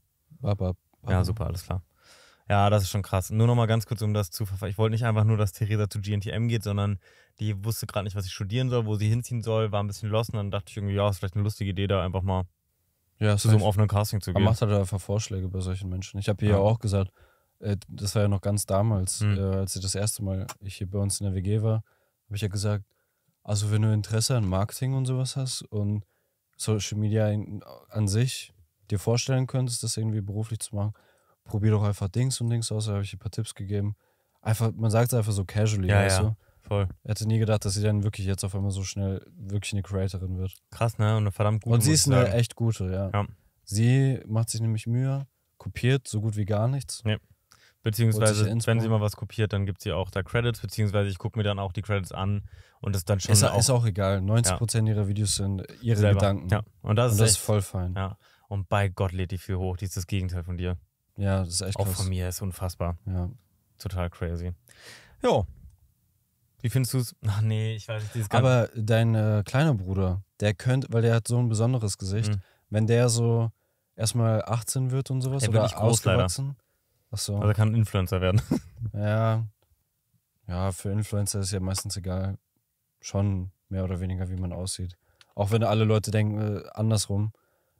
Ja, super, alles klar. Ja, das ist schon krass. Nur nochmal ganz kurz, um das zu verfolgen. Ich wollte nicht einfach nur, dass Theresa zu GNTM geht, sondern die wusste gerade nicht, was sie studieren soll, wo sie hinziehen soll, war ein bisschen los und dann dachte ich irgendwie, ja, ist vielleicht eine lustige Idee, da einfach mal ja, zu so einem offenen Casting zu gehen. Aber macht halt einfach Vorschläge bei solchen Menschen. Ich habe ihr ja auch gesagt, äh, das war ja noch ganz damals, mhm. äh, als ich das erste Mal hier bei uns in der WG war, habe ich ja gesagt, also wenn du Interesse an Marketing und sowas hast und Social Media in, an sich dir vorstellen könntest, das irgendwie beruflich zu machen, probier doch einfach Dings und Dings aus. Da habe ich ein paar Tipps gegeben. Einfach, man sagt es einfach so casually, ja, weißt ja. du? Voll. Ich hätte nie gedacht, dass sie dann wirklich jetzt auf einmal so schnell wirklich eine Creatorin wird. Krass, ne? Und eine verdammt gute. Und sie ist eine sagen. echt gute, ja. ja. Sie macht sich nämlich Mühe, kopiert so gut wie gar nichts. Ja. Beziehungsweise, wenn sie mal was kopiert, dann gibt sie auch da Credits, beziehungsweise ich gucke mir dann auch die Credits an und das dann schon. Ist auch, ist auch egal. 90% ja. ihrer Videos sind ihre Selber. Gedanken. Ja. Und das, und ist, das echt, ist voll fein. Ja. Und bei Gott lädt die viel hoch. Die ist das Gegenteil von dir. Ja, das ist echt auch krass. Auch von mir ist unfassbar. Ja. Total crazy. Jo. Wie findest du es? Ach nee, ich weiß nicht. Aber dein äh, kleiner Bruder, der könnte, weil der hat so ein besonderes Gesicht, mhm. wenn der so erstmal 18 wird und sowas der oder ausgewachsen. Leider Ach so. Also er kann Influencer werden. Ja. Ja, für Influencer ist ja meistens egal. Schon mehr oder weniger, wie man aussieht. Auch wenn alle Leute denken, äh, andersrum.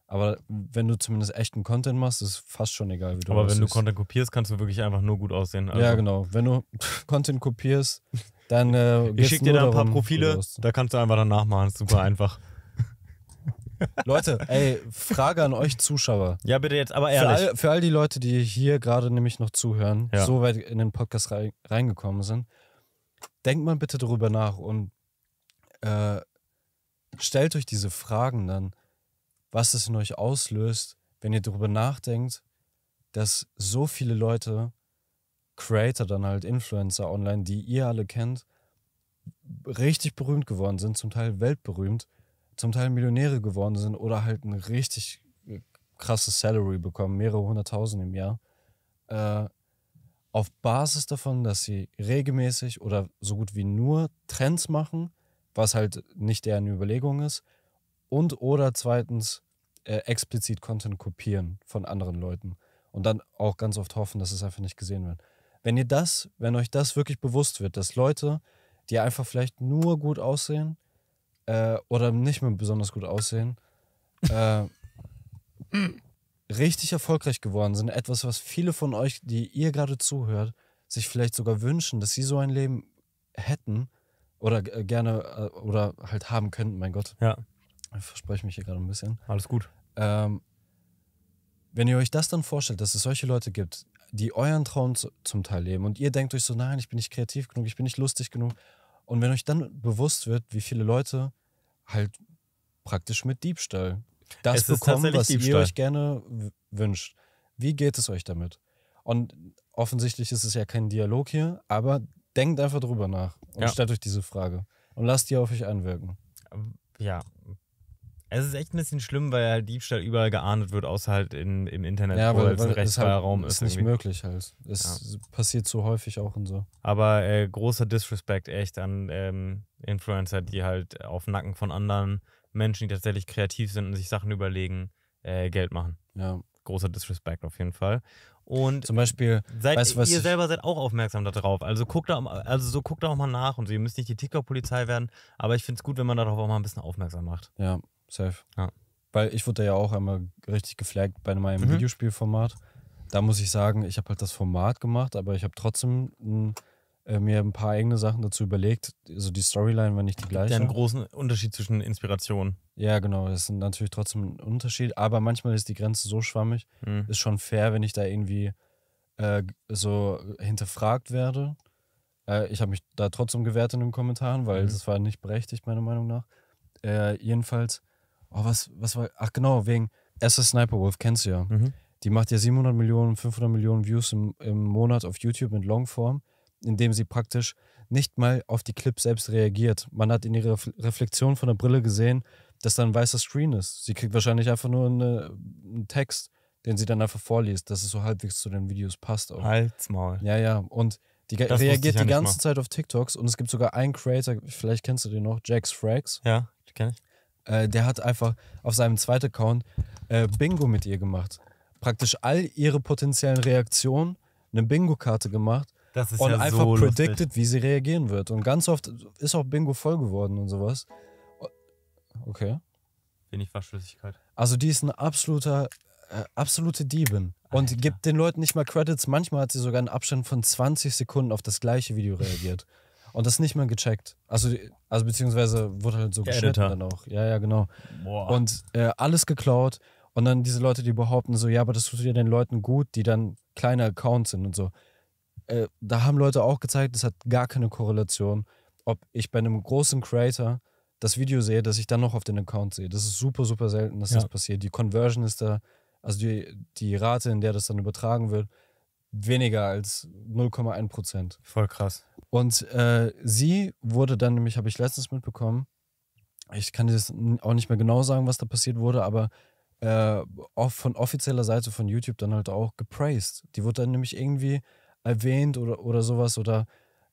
Aber wenn du zumindest echten Content machst, ist fast schon egal, wie du aussiehst. Aber wenn du Content kopierst, kannst du wirklich einfach nur gut aussehen. Also ja, genau. Wenn du Content kopierst, dann. Äh, ich schicke dir da ein paar darum, Profile, da kannst du einfach danach machen. Super einfach. Leute, ey, Frage an euch Zuschauer. Ja, bitte jetzt, aber ehrlich. Für all, für all die Leute, die hier gerade nämlich noch zuhören, ja. so weit in den Podcast reingekommen sind, denkt mal bitte darüber nach und äh, stellt euch diese Fragen dann, was es in euch auslöst, wenn ihr darüber nachdenkt, dass so viele Leute, Creator dann halt, Influencer online, die ihr alle kennt, richtig berühmt geworden sind, zum Teil weltberühmt zum Teil Millionäre geworden sind oder halt ein richtig krasses Salary bekommen, mehrere hunderttausend im Jahr, äh, auf Basis davon, dass sie regelmäßig oder so gut wie nur Trends machen, was halt nicht deren Überlegung ist, und oder zweitens äh, explizit Content kopieren von anderen Leuten und dann auch ganz oft hoffen, dass es einfach nicht gesehen wird. Wenn ihr das, wenn euch das wirklich bewusst wird, dass Leute, die einfach vielleicht nur gut aussehen, äh, oder nicht mehr besonders gut aussehen, äh, richtig erfolgreich geworden sind. Etwas, was viele von euch, die ihr gerade zuhört, sich vielleicht sogar wünschen, dass sie so ein Leben hätten oder äh, gerne äh, oder halt haben könnten, mein Gott. Ja. Ich verspreche mich hier gerade ein bisschen. Alles gut. Ähm, wenn ihr euch das dann vorstellt, dass es solche Leute gibt, die euren Traum zum Teil leben und ihr denkt euch so, nein, ich bin nicht kreativ genug, ich bin nicht lustig genug. Und wenn euch dann bewusst wird, wie viele Leute halt praktisch mit Diebstahl. Das bekommen, was Diebstahl. ihr euch gerne wünscht. Wie geht es euch damit? Und offensichtlich ist es ja kein Dialog hier, aber denkt einfach drüber nach und ja. stellt euch diese Frage und lasst die auf euch einwirken. Ja, es ist echt ein bisschen schlimm, weil halt Diebstahl überall geahndet wird, außer halt in, im Internet, ja, halt weil, es ein rechtsfreier halt, Raum ist. ist nicht irgendwie. möglich halt. Es ja. passiert so häufig auch und so. Aber äh, großer Disrespect echt an ähm, Influencer, die halt auf Nacken von anderen Menschen, die tatsächlich kreativ sind und sich Sachen überlegen, äh, Geld machen. Ja. Großer Disrespect auf jeden Fall. Und zum Beispiel, seid, weißt, ihr ich, selber seid auch aufmerksam darauf. Also guckt da, also so guckt da auch mal nach und so. Ihr müsst nicht die TikTok-Polizei werden, aber ich finde es gut, wenn man darauf auch mal ein bisschen aufmerksam macht. Ja, safe. Ja. Weil ich wurde ja auch einmal richtig geflaggt bei meinem mhm. Videospielformat. Da muss ich sagen, ich habe halt das Format gemacht, aber ich habe trotzdem ein, äh, mir ein paar eigene Sachen dazu überlegt. Also die Storyline war nicht die gleiche. Ja, einen großen Unterschied zwischen Inspiration. Ja, genau. Das ist natürlich trotzdem ein Unterschied, aber manchmal ist die Grenze so schwammig. Mhm. Ist schon fair, wenn ich da irgendwie äh, so hinterfragt werde. Äh, ich habe mich da trotzdem gewehrt in den Kommentaren, weil mhm. das war nicht berechtigt, meiner Meinung nach. Äh, jedenfalls oh, was, was war, ach genau, wegen SS Sniper Wolf, kennst du ja. Mhm. Die macht ja 700 Millionen, 500 Millionen Views im, im Monat auf YouTube in Longform, indem sie praktisch nicht mal auf die Clips selbst reagiert. Man hat in ihrer Reflexion von der Brille gesehen, dass da ein weißer Screen ist. Sie kriegt wahrscheinlich einfach nur eine, einen Text, den sie dann einfach vorliest, dass es so halbwegs zu den Videos passt. Auch. Halsmaul. Ja, ja. Und die das reagiert ja die ganze mal. Zeit auf TikToks und es gibt sogar einen Creator, vielleicht kennst du den noch, Jax Frags. Ja, kenn ich. Äh, der hat einfach auf seinem zweiten Account äh, Bingo mit ihr gemacht. Praktisch all ihre potenziellen Reaktionen eine Bingo-Karte gemacht und ja einfach so predicted, lustig. wie sie reagieren wird. Und ganz oft ist auch Bingo voll geworden und sowas. Okay. Wenig Waschflüssigkeit. Also die ist ein absoluter, äh, absolute Diebin. Alter. Und gibt den Leuten nicht mal Credits. Manchmal hat sie sogar einen Abstand von 20 Sekunden auf das gleiche Video reagiert und das nicht mehr gecheckt. Also, also beziehungsweise wurde halt so Der geschnitten Editor. dann auch. Ja, ja, genau. Boah. Und äh, alles geklaut. Und dann diese Leute, die behaupten so, ja, aber das tut ja den Leuten gut, die dann kleine Accounts sind und so. Äh, da haben Leute auch gezeigt, es hat gar keine Korrelation, ob ich bei einem großen Creator das Video sehe, dass ich dann noch auf den Account sehe. Das ist super, super selten, dass ja. das passiert. Die Conversion ist da, also die, die Rate, in der das dann übertragen wird, weniger als 0,1 Prozent. Voll krass. Und äh, sie wurde dann nämlich, habe ich letztens mitbekommen, ich kann dir das auch nicht mehr genau sagen, was da passiert wurde, aber äh, von offizieller Seite von YouTube dann halt auch gepraised. Die wurde dann nämlich irgendwie erwähnt oder, oder sowas oder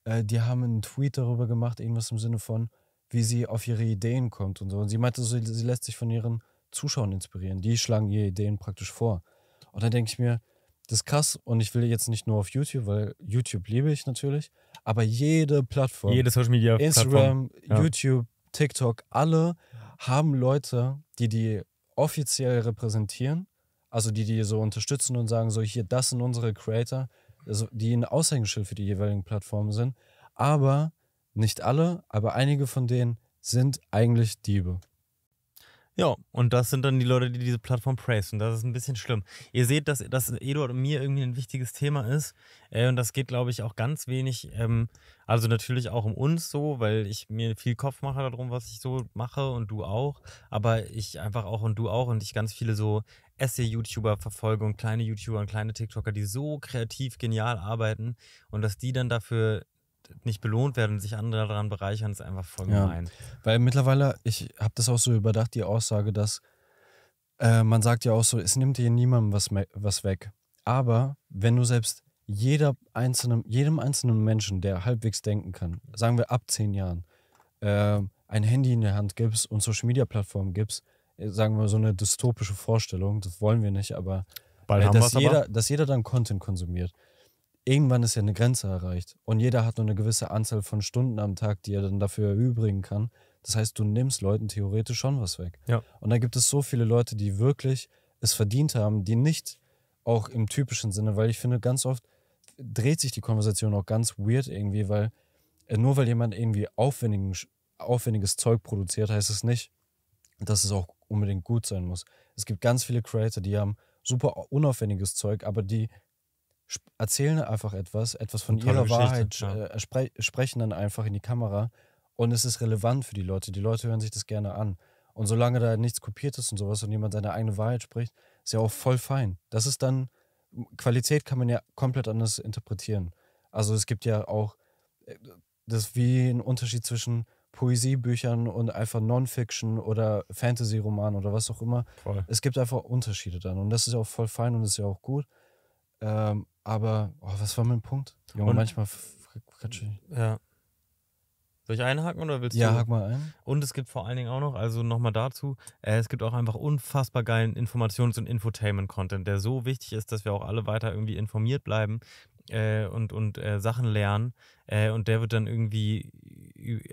äh, die haben einen Tweet darüber gemacht, irgendwas im Sinne von, wie sie auf ihre Ideen kommt und so. Und sie meinte, so, sie lässt sich von ihren Zuschauern inspirieren. Die schlagen ihre Ideen praktisch vor. Und dann denke ich mir, das ist krass und ich will jetzt nicht nur auf YouTube, weil YouTube liebe ich natürlich, aber jede Plattform, jede Social Media, Instagram, Plattform. YouTube, TikTok, alle haben Leute, die die offiziell repräsentieren, also die die so unterstützen und sagen so hier, das sind unsere Creator, also die ein Aushängeschild für die jeweiligen Plattformen sind, aber nicht alle, aber einige von denen sind eigentlich Diebe. Ja, und das sind dann die Leute, die diese Plattform praisen. Das ist ein bisschen schlimm. Ihr seht, dass, dass Eduard und mir irgendwie ein wichtiges Thema ist. Äh, und das geht, glaube ich, auch ganz wenig, ähm, also natürlich auch um uns so, weil ich mir viel Kopf mache darum, was ich so mache und du auch. Aber ich einfach auch und du auch und ich ganz viele so Essay-YouTuber verfolge und kleine YouTuber und kleine TikToker, die so kreativ genial arbeiten und dass die dann dafür nicht belohnt werden, sich andere daran bereichern, ist einfach voll gemein. Ja. Weil mittlerweile, ich habe das auch so überdacht, die Aussage, dass äh, man sagt ja auch so, es nimmt dir niemandem was, was weg. Aber wenn du selbst jeder einzelnen, jedem einzelnen Menschen, der halbwegs denken kann, sagen wir ab zehn Jahren, äh, ein Handy in der Hand gibst und Social Media Plattformen gibst, äh, sagen wir so eine dystopische Vorstellung, das wollen wir nicht, aber äh, dass, jeder, aber. dass jeder dann Content konsumiert irgendwann ist ja eine Grenze erreicht. Und jeder hat nur eine gewisse Anzahl von Stunden am Tag, die er dann dafür erübrigen kann. Das heißt, du nimmst Leuten theoretisch schon was weg. Ja. Und da gibt es so viele Leute, die wirklich es verdient haben, die nicht auch im typischen Sinne, weil ich finde, ganz oft dreht sich die Konversation auch ganz weird irgendwie, weil äh, nur weil jemand irgendwie aufwendiges Zeug produziert, heißt es nicht, dass es auch unbedingt gut sein muss. Es gibt ganz viele Creator, die haben super unaufwendiges Zeug, aber die erzählen einfach etwas, etwas von ihrer Geschichte, Wahrheit ja. Äh, spre sprechen dann einfach in die Kamera und es ist relevant für die Leute. Die Leute hören sich das gerne an. Und solange da nichts kopiert ist und sowas und jemand seine eigene Wahrheit spricht, ist ja auch voll fein. Das ist dann, Qualität kann man ja komplett anders interpretieren. Also es gibt ja auch, äh, das wie ein Unterschied zwischen Poesiebüchern und einfach Non-Fiction oder Fantasy-Roman oder was auch immer. Voll. Es gibt einfach Unterschiede dann und das ist ja auch voll fein und ist ja auch gut. Ähm, aber, oh, was war mein Punkt? Junge, Und, manchmal Ja. Soll ich einhaken oder willst ja, du? Ja, hack mal ein. Und es gibt vor allen Dingen auch noch, also nochmal dazu, äh, es gibt auch einfach unfassbar geilen Informations- und Infotainment-Content, der so wichtig ist, dass wir auch alle weiter irgendwie informiert bleiben äh, und, und äh, Sachen lernen. Äh, und der wird dann irgendwie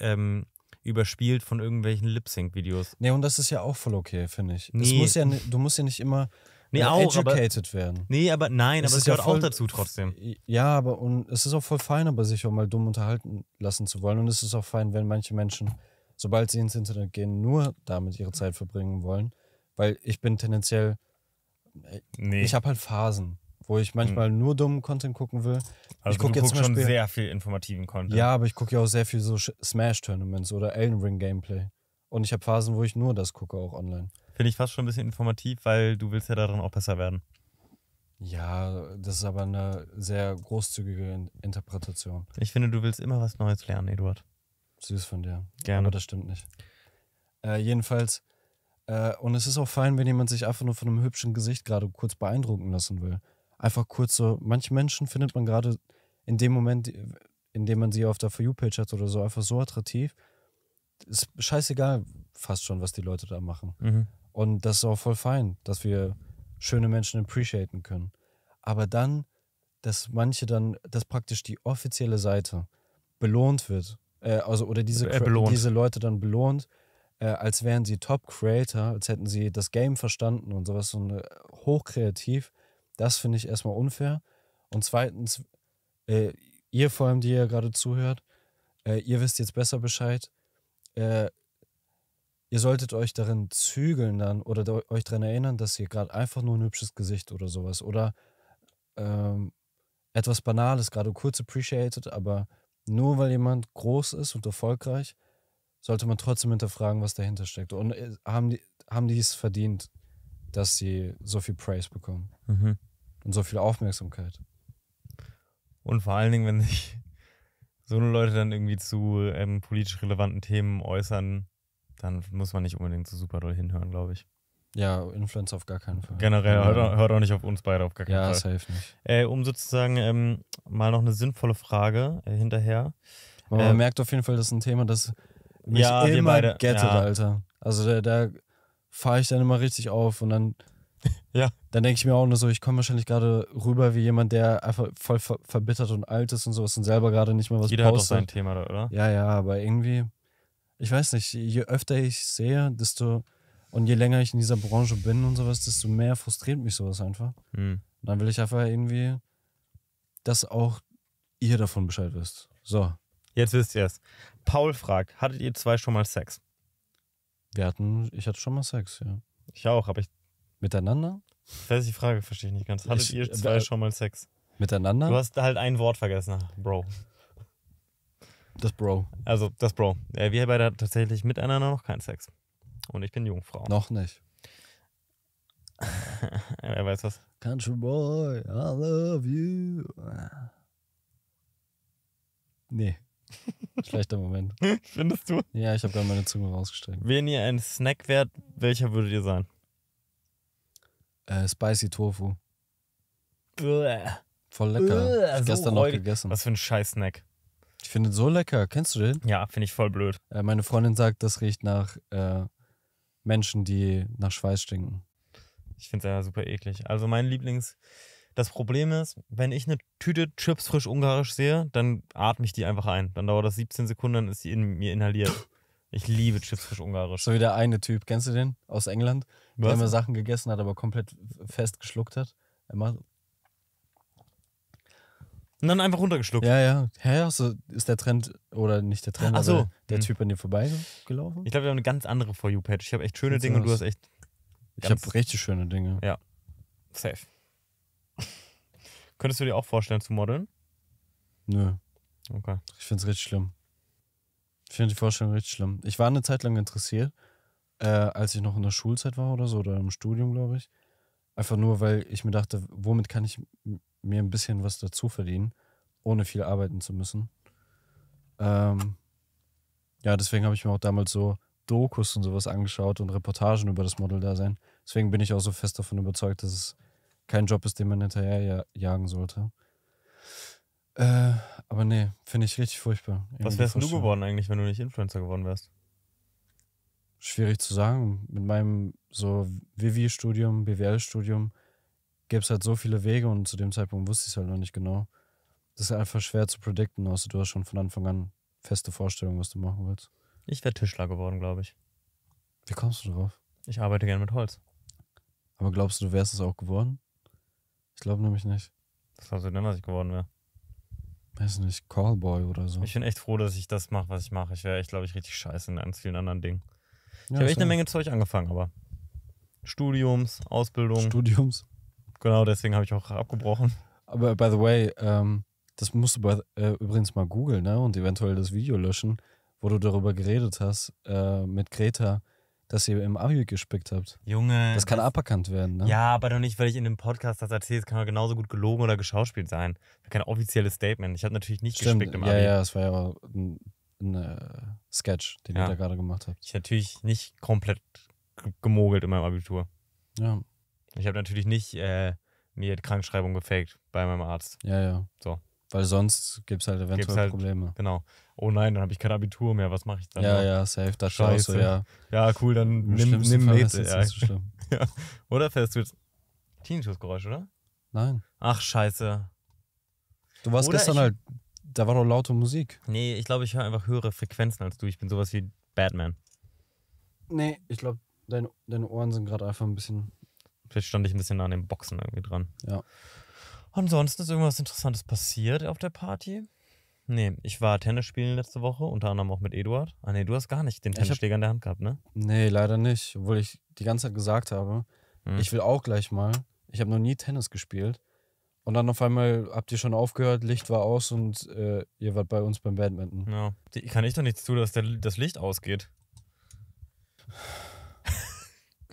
ähm, überspielt von irgendwelchen Lip-Sync-Videos. Nee, und das ist ja auch voll okay, finde ich. Nee. Es muss ja, du musst ja nicht immer nee, auch, educated aber, werden. Nee, aber nein, es aber es gehört ja voll, auch dazu trotzdem. Ja, aber und es ist auch voll fein, aber sich auch mal dumm unterhalten lassen zu wollen. Und es ist auch fein, wenn manche Menschen, sobald sie ins Internet gehen, nur damit ihre Zeit verbringen wollen. Weil ich bin tendenziell, nee. ich habe halt Phasen wo ich manchmal hm. nur dummen Content gucken will. Also ich gucke jetzt Beispiel, schon sehr viel informativen Content. Ja, aber ich gucke ja auch sehr viel so Smash Tournaments oder Elden Ring Gameplay. Und ich habe Phasen, wo ich nur das gucke, auch online. Finde ich fast schon ein bisschen informativ, weil du willst ja darin auch besser werden. Ja, das ist aber eine sehr großzügige Interpretation. Ich finde, du willst immer was Neues lernen, Eduard. Süß von dir. Gerne. Aber das stimmt nicht. Äh, jedenfalls, äh, und es ist auch fein, wenn jemand sich einfach nur von einem hübschen Gesicht gerade kurz beeindrucken lassen will. Einfach kurz so, manche Menschen findet man gerade in dem Moment, in dem man sie auf der For You-Page hat oder so, einfach so attraktiv. Ist scheißegal fast schon, was die Leute da machen. Mhm. Und das ist auch voll fein, dass wir schöne Menschen appreciaten können. Aber dann, dass manche dann, dass praktisch die offizielle Seite belohnt wird, äh, also oder diese, äh, diese Leute dann belohnt, äh, als wären sie Top-Creator, als hätten sie das Game verstanden und sowas, so eine, äh, hochkreativ. Das finde ich erstmal unfair. Und zweitens, äh, ihr vor allem, die ihr gerade zuhört, äh, ihr wisst jetzt besser Bescheid ihr solltet euch darin zügeln dann oder euch daran erinnern, dass ihr gerade einfach nur ein hübsches Gesicht oder sowas oder ähm, etwas Banales gerade kurz appreciated, aber nur weil jemand groß ist und erfolgreich, sollte man trotzdem hinterfragen, was dahinter steckt. Und äh, haben die, haben die es verdient, dass sie so viel Praise bekommen mhm. und so viel Aufmerksamkeit. Und vor allen Dingen, wenn sich so Leute dann irgendwie zu ähm, politisch relevanten Themen äußern, dann muss man nicht unbedingt so super doll hinhören, glaube ich. Ja, Influencer auf gar keinen Fall. Generell, ja. hört, auch, hört, auch nicht auf uns beide auf gar keinen ja, Fall. Ja, das hilft nicht. Äh, um sozusagen ähm, mal noch eine sinnvolle Frage äh, hinterher. Aber man äh, merkt auf jeden Fall, das ist ein Thema, das mich ja, immer beide, gettet, ja. Alter. Also da, da fahre ich dann immer richtig auf und dann ja. Dann denke ich mir auch nur so, ich komme wahrscheinlich gerade rüber wie jemand, der einfach voll ver verbittert und alt ist und sowas und selber gerade nicht mehr was Jeder postet. Jeder hat auch sein Thema, oder? Ja, ja, aber irgendwie ich weiß nicht, je öfter ich sehe, desto und je länger ich in dieser Branche bin und sowas, desto mehr frustriert mich sowas einfach. Mhm. Und dann will ich einfach irgendwie, dass auch ihr davon Bescheid wisst. So. Jetzt wisst ihr es. Paul fragt, hattet ihr zwei schon mal Sex? Wir hatten, ich hatte schon mal Sex, ja. Ich auch, aber ich. Miteinander? Ich weiß, die Frage verstehe ich nicht ganz. Hattet ich, ihr äh, zwei äh, schon mal Sex? Miteinander? Du hast halt ein Wort vergessen, Bro. Das Bro. Also das Bro. Äh, wir beide hatten tatsächlich miteinander noch keinen Sex. Und ich bin Jungfrau. Noch nicht. Wer weiß was? Country Boy, I love you. Nee. Schlechter Moment. Findest du? Ja, ich habe gerade meine Zunge rausgestreckt. Wenn ihr ein Snack wärt, welcher würdet ihr sein? Äh, spicy Tofu. Voll lecker. Uah, so gestern noch gegessen. Was für ein Scheiß-Snack. Ich finde es so lecker. Kennst du den? Ja, finde ich voll blöd. Äh, meine Freundin sagt, das riecht nach äh, Menschen, die nach Schweiß stinken. Ich finde es ja super eklig. Also mein Lieblings. Das Problem ist, wenn ich eine Tüte Chips frisch ungarisch sehe, dann atme ich die einfach ein. Dann dauert das 17 Sekunden, dann ist sie in mir inhaliert. Ich liebe Chips frisch ungarisch. So wie der eine Typ, kennst du den? Aus England, Was? der immer Sachen gegessen hat, aber komplett fest geschluckt hat. Immer macht und dann einfach runtergeschluckt. Ja, ja. Hä, also ist der Trend, oder nicht der Trend, Ach so. aber der hm. Typ an dir vorbeigelaufen? Ich glaube, wir haben eine ganz andere For You-Patch. Ich habe echt schöne Sieht's Dinge und du hast echt. Ich habe richtig schöne Dinge. Ja. Safe. Könntest du dir auch vorstellen zu modeln? Nö, Okay. ich finde es richtig schlimm. Ich finde die Vorstellung richtig schlimm. Ich war eine Zeit lang interessiert, äh, als ich noch in der Schulzeit war oder so, oder im Studium, glaube ich. Einfach nur, weil ich mir dachte, womit kann ich mir ein bisschen was dazu verdienen, ohne viel arbeiten zu müssen. Ähm, ja, deswegen habe ich mir auch damals so Dokus und sowas angeschaut und Reportagen über das Model-Dasein. Deswegen bin ich auch so fest davon überzeugt, dass es kein Job ist, den man hinterher jagen sollte. Äh, aber nee, finde ich richtig furchtbar. Was wärst du geworden eigentlich, wenn du nicht Influencer geworden wärst? Schwierig zu sagen. Mit meinem so WW-Studium, BWL-Studium gäbe es halt so viele Wege und zu dem Zeitpunkt wusste ich es halt noch nicht genau. Das ist einfach schwer zu predikten, außer du hast schon von Anfang an feste Vorstellungen, was du machen willst. Ich wäre Tischler geworden, glaube ich. Wie kommst du drauf? Ich arbeite gerne mit Holz. Aber glaubst du, du wärst es auch geworden? Ich glaube nämlich nicht. Was glaubst du denn, was ich geworden wäre? Weiß nicht, Callboy oder so. Ich bin echt froh, dass ich das mache, was ich mache. Ich wäre echt, glaube ich, richtig scheiße in ganz vielen anderen Dingen. Ich ja, habe echt eine Menge Zeug angefangen, aber Studiums, Ausbildung. Studiums. Genau, deswegen habe ich auch abgebrochen. Aber by the way, ähm, das musst du bei, äh, übrigens mal googeln ne? und eventuell das Video löschen, wo du darüber geredet hast äh, mit Greta, dass ihr im Abi gespickt habt. Junge. Das kann das, aberkannt werden, ne? Ja, aber doch nicht, weil ich in dem Podcast das erzähle. Es kann doch genauso gut gelogen oder geschauspielt sein. Kein offizielles Statement. Ich habe natürlich nicht Stimmt, gespickt im Abi. Ja, ja, es war ja ein, ein, ein äh, Sketch, den ja. ihr da gerade gemacht habt. Ich natürlich nicht komplett gemogelt in meinem Abitur. Ja. Ich habe natürlich nicht äh, mir die Krankschreibung gefaked bei meinem Arzt. Ja, ja. So. Weil sonst gibt es halt eventuell gibt's halt, Probleme. Genau. Oh nein, dann habe ich kein Abitur mehr, was mache ich dann? Ja, noch? ja, safe, das scheiße. So, ja. ja, cool, dann Im nimm, nimm Fall Med. Ja. Nicht so schlimm. ja. Oder fährst du jetzt Tinnitusgeräusch, oder? Nein. Ach, scheiße. Du warst oder gestern ich, halt, da war doch laute Musik. Nee, ich glaube, ich höre einfach höhere Frequenzen als du. Ich bin sowas wie Batman. Nee, ich glaube, deine, deine Ohren sind gerade einfach ein bisschen Vielleicht stand ich ein bisschen an den Boxen irgendwie dran. Ja. Ansonsten ist irgendwas Interessantes passiert auf der Party? Nee, ich war Tennis spielen letzte Woche, unter anderem auch mit Eduard. Ah nee, du hast gar nicht den ich Tennisschläger in der Hand gehabt, ne? Nee, leider nicht, obwohl ich die ganze Zeit gesagt habe, hm. ich will auch gleich mal. Ich habe noch nie Tennis gespielt. Und dann auf einmal habt ihr schon aufgehört, Licht war aus und äh, ihr wart bei uns beim Badminton. Ja. Die, kann ich doch nichts tun, dass der, das Licht ausgeht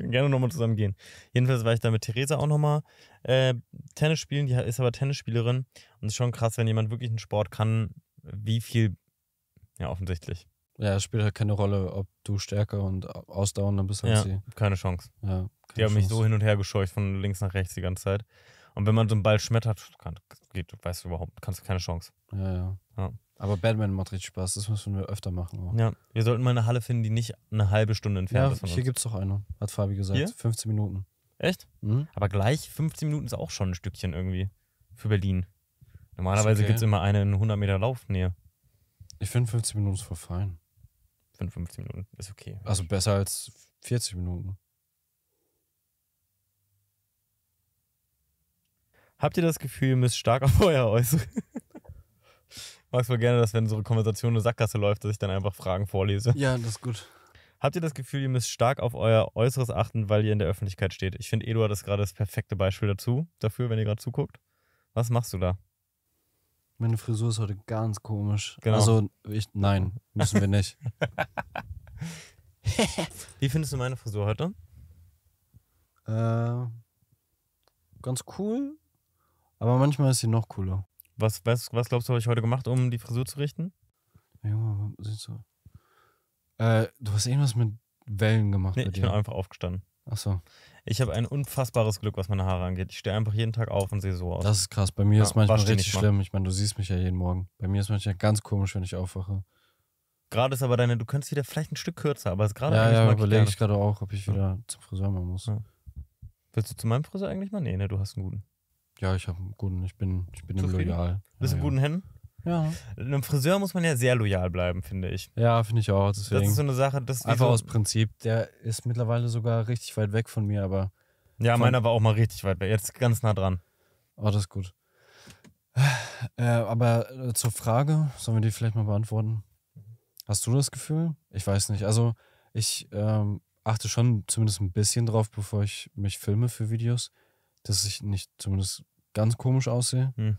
gerne nochmal zusammen gehen. Jedenfalls war ich da mit Theresa auch nochmal äh, Tennis spielen. Die ist aber Tennisspielerin. Und es ist schon krass, wenn jemand wirklich einen Sport kann, wie viel. Ja, offensichtlich. Ja, es spielt halt keine Rolle, ob du stärker und ausdauernder bist als ja, sie. Keine Chance. Ja, keine die haben Chance. mich so hin und her gescheucht von links nach rechts die ganze Zeit. Und wenn man so einen Ball schmettert, kann, geht, weißt du überhaupt, kannst du keine Chance. Ja, ja. ja. Aber Batman macht richtig Spaß, das müssen wir öfter machen. Auch. Ja, wir sollten mal eine Halle finden, die nicht eine halbe Stunde entfernt ja, ist. Von hier gibt es doch eine, hat Fabi gesagt. Hier? 15 Minuten. Echt? Mhm. Aber gleich 15 Minuten ist auch schon ein Stückchen irgendwie für Berlin. Normalerweise okay. gibt es immer eine in 100 Meter Laufnähe. Ich finde 15 Minuten ist voll fein. 15 Minuten ist okay. Also besser als 40 Minuten. Habt ihr das Gefühl, ihr müsst stark auf euer äußern? magst wohl gerne, dass wenn so eine Konversation eine Sackgasse läuft, dass ich dann einfach Fragen vorlese. Ja, das ist gut. Habt ihr das Gefühl, ihr müsst stark auf euer Äußeres achten, weil ihr in der Öffentlichkeit steht? Ich finde, Eduard ist gerade das perfekte Beispiel dazu, dafür, wenn ihr gerade zuguckt. Was machst du da? Meine Frisur ist heute ganz komisch. Genau. Also, ich, nein, müssen wir nicht. Wie findest du meine Frisur heute? Äh, ganz cool, aber manchmal ist sie noch cooler. Was, was, was glaubst du, habe ich heute gemacht, um die Frisur zu richten? Junge, ja, siehst du. Äh, du hast irgendwas mit Wellen gemacht. Nee, ich dir. bin einfach aufgestanden. Ach so. Ich habe ein unfassbares Glück, was meine Haare angeht. Ich stehe einfach jeden Tag auf und sehe so aus. Das ist krass. Bei mir ja, ist manchmal richtig schlimm. Mal. Ich meine, du siehst mich ja jeden Morgen. Bei mir ist manchmal ganz komisch, wenn ich aufwache. Gerade ist aber deine, du könntest wieder vielleicht ein Stück kürzer, aber es ist gerade ja, eigentlich ja, mal überlege ich gerade auch, ob ich wieder ja. zum Friseur mal muss. Ja. Willst du zu meinem Friseur eigentlich mal? Nee, ne, du hast einen guten. Ja, ich habe einen guten, ich bin, ich bin Zufrieden? ihm loyal. Bist du ja, guten Händen? Ja. Einem Friseur muss man ja sehr loyal bleiben, finde ich. Ja, finde ich auch. Deswegen. Das ist so eine Sache, das einfach so aus Prinzip. Der ist mittlerweile sogar richtig weit weg von mir, aber. Ja, meiner war auch mal richtig weit weg. Jetzt ganz nah dran. Oh, das ist gut. Äh, aber äh, zur Frage, sollen wir die vielleicht mal beantworten? Hast du das Gefühl? Ich weiß nicht. Also, ich ähm, achte schon zumindest ein bisschen drauf, bevor ich mich filme für Videos, dass ich nicht zumindest ganz komisch aussehe. Hm.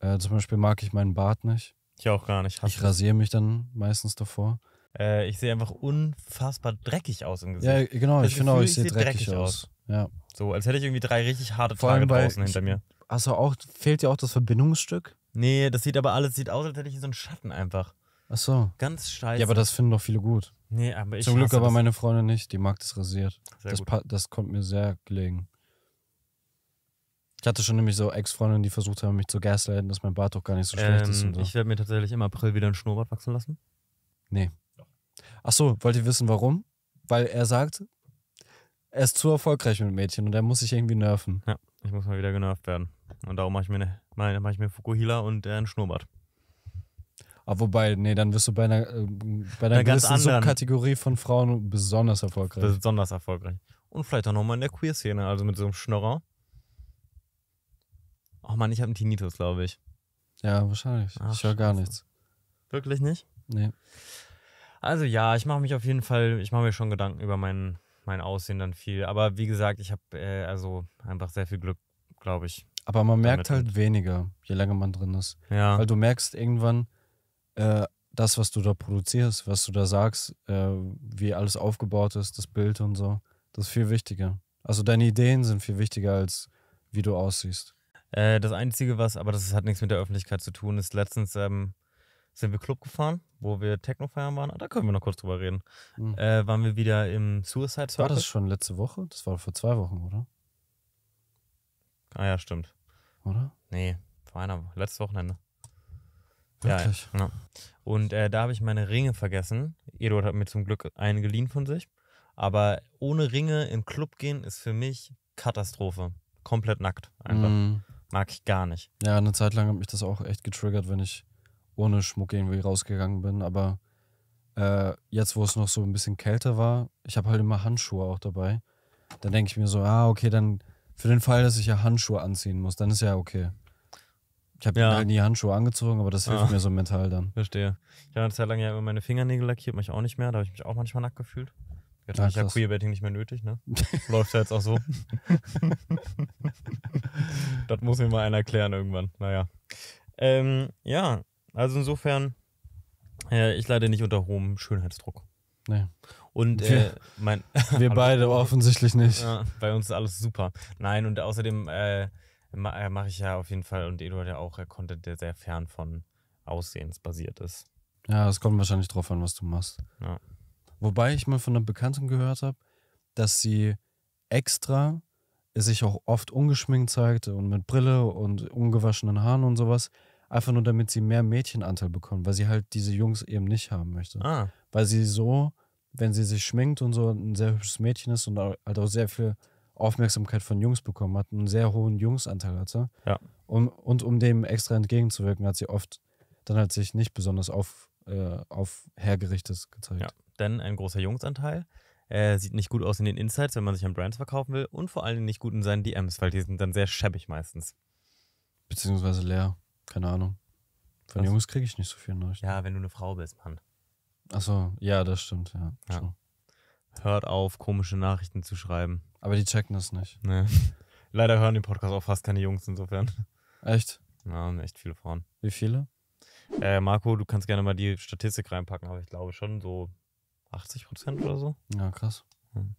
Äh, zum Beispiel mag ich meinen Bart nicht. Ich auch gar nicht. Ich rasiere mich dann meistens davor. Äh, ich sehe einfach unfassbar dreckig aus im Gesicht. Ja, genau, das ich finde auch, ich, sehe dreckig, dreckig aus. aus. Ja. So, als hätte ich irgendwie drei richtig harte Vor Tage draußen hinter mir. Achso, auch, fehlt dir auch das Verbindungsstück? Nee, das sieht aber alles, sieht aus, als hätte ich so einen Schatten einfach. Ach so. Ganz scheiße. Ja, aber das finden doch viele gut. Nee, aber ich Zum Glück aber meine Freundin nicht, die mag das rasiert. Sehr das, das kommt mir sehr gelegen. Ich hatte schon nämlich so Ex-Freundinnen, die versucht haben, mich zu gaslighten, dass mein Bart doch gar nicht so schlecht ist. Ähm, und so. Ich werde mir tatsächlich im April wieder einen Schnurrbart wachsen lassen. Nee. Ach so, wollt ihr wissen, warum? Weil er sagt, er ist zu erfolgreich mit Mädchen und er muss sich irgendwie nerven. Ja, ich muss mal wieder genervt werden. Und darum mache ich mir, ne, mach, ich mir Fukuhila und äh, einen Schnurrbart. Aber ah, wobei, nee, dann wirst du bei einer, äh, bei einer, einer gewissen Subkategorie von Frauen besonders erfolgreich. Besonders erfolgreich. Und vielleicht auch nochmal in der Queer-Szene, also mit so einem Schnorrer. Oh Mann, ich habe einen Tinnitus, glaube ich. Ja, wahrscheinlich. Ach, ich höre gar nichts. Wirklich nicht? Nee. Also ja, ich mache mich auf jeden Fall, ich mache mir schon Gedanken über mein, mein Aussehen dann viel. Aber wie gesagt, ich habe äh, also einfach sehr viel Glück, glaube ich. Aber man merkt halt mit. weniger, je länger man drin ist. Ja. Weil du merkst irgendwann, äh, das, was du da produzierst, was du da sagst, äh, wie alles aufgebaut ist, das Bild und so, das ist viel wichtiger. Also deine Ideen sind viel wichtiger als wie du aussiehst. Äh, das Einzige, was, aber das hat nichts mit der Öffentlichkeit zu tun, ist letztens ähm, sind wir Club gefahren, wo wir Techno feiern waren. Ah, da können wir noch kurz drüber reden. Mhm. Äh, waren wir wieder im Suicide Circle. War das schon letzte Woche? Das war vor zwei Wochen, oder? Ah ja, stimmt. Oder? Nee, vor einer Woche. Letztes Wochenende. Wirklich? Ja, ja. Genau. Und äh, da habe ich meine Ringe vergessen. Eduard hat mir zum Glück einen geliehen von sich. Aber ohne Ringe im Club gehen ist für mich Katastrophe. Komplett nackt einfach. Mhm. Mag ich gar nicht. Ja, eine Zeit lang hat mich das auch echt getriggert, wenn ich ohne Schmuck irgendwie rausgegangen bin. Aber äh, jetzt, wo es noch so ein bisschen kälter war, ich habe halt immer Handschuhe auch dabei. Dann denke ich mir so, ah, okay, dann für den Fall, dass ich ja Handschuhe anziehen muss, dann ist ja okay. Ich habe ja. halt nie Handschuhe angezogen, aber das hilft ah. mir so mental dann. Verstehe. Ich habe eine Zeit lang ja immer meine Fingernägel lackiert, mache ich auch nicht mehr. Da habe ich mich auch manchmal nackt gefühlt. Jetzt ja, ist ja Queerbetting nicht mehr nötig, ne? Läuft ja jetzt auch so. das muss mir mal einer erklären irgendwann. Naja. Ähm, ja, also insofern, äh, ich leide nicht unter hohem Schönheitsdruck. Nee. Und äh, wir, mein, wir beide offensichtlich nicht. Ja, bei uns ist alles super. Nein, und außerdem äh, äh mache ich ja auf jeden Fall und Eduard ja auch äh, Content, der sehr fern von Aussehensbasiert ist. Ja, es kommt wahrscheinlich drauf an, was du machst. Ja. Wobei ich mal von einer Bekannten gehört habe, dass sie extra sich auch oft ungeschminkt zeigte und mit Brille und ungewaschenen Haaren und sowas, einfach nur damit sie mehr Mädchenanteil bekommt, weil sie halt diese Jungs eben nicht haben möchte. Ah. Weil sie so, wenn sie sich schminkt und so ein sehr hübsches Mädchen ist und halt auch sehr viel Aufmerksamkeit von Jungs bekommen hat, einen sehr hohen Jungsanteil hatte. Ja. Und, und um dem extra entgegenzuwirken, hat sie oft dann halt sich nicht besonders auf, äh, auf hergerichtet gezeigt. Ja denn ein großer Jungsanteil. Äh, sieht nicht gut aus in den Insights, wenn man sich an Brands verkaufen will und vor allem nicht gut in seinen DMs, weil die sind dann sehr schäbig meistens. Beziehungsweise leer. Keine Ahnung. Von Was? Jungs kriege ich nicht so viel Nachrichten. Ja, wenn du eine Frau bist, Mann. Achso, ja, das stimmt, ja. ja. Hört auf, komische Nachrichten zu schreiben. Aber die checken das nicht. Nee. Leider hören den Podcast auch fast keine Jungs insofern. Echt? Ja, haben echt viele Frauen. Wie viele? Äh, Marco, du kannst gerne mal die Statistik reinpacken, aber ich glaube schon so 80 Prozent oder so. Ja, krass. Hm.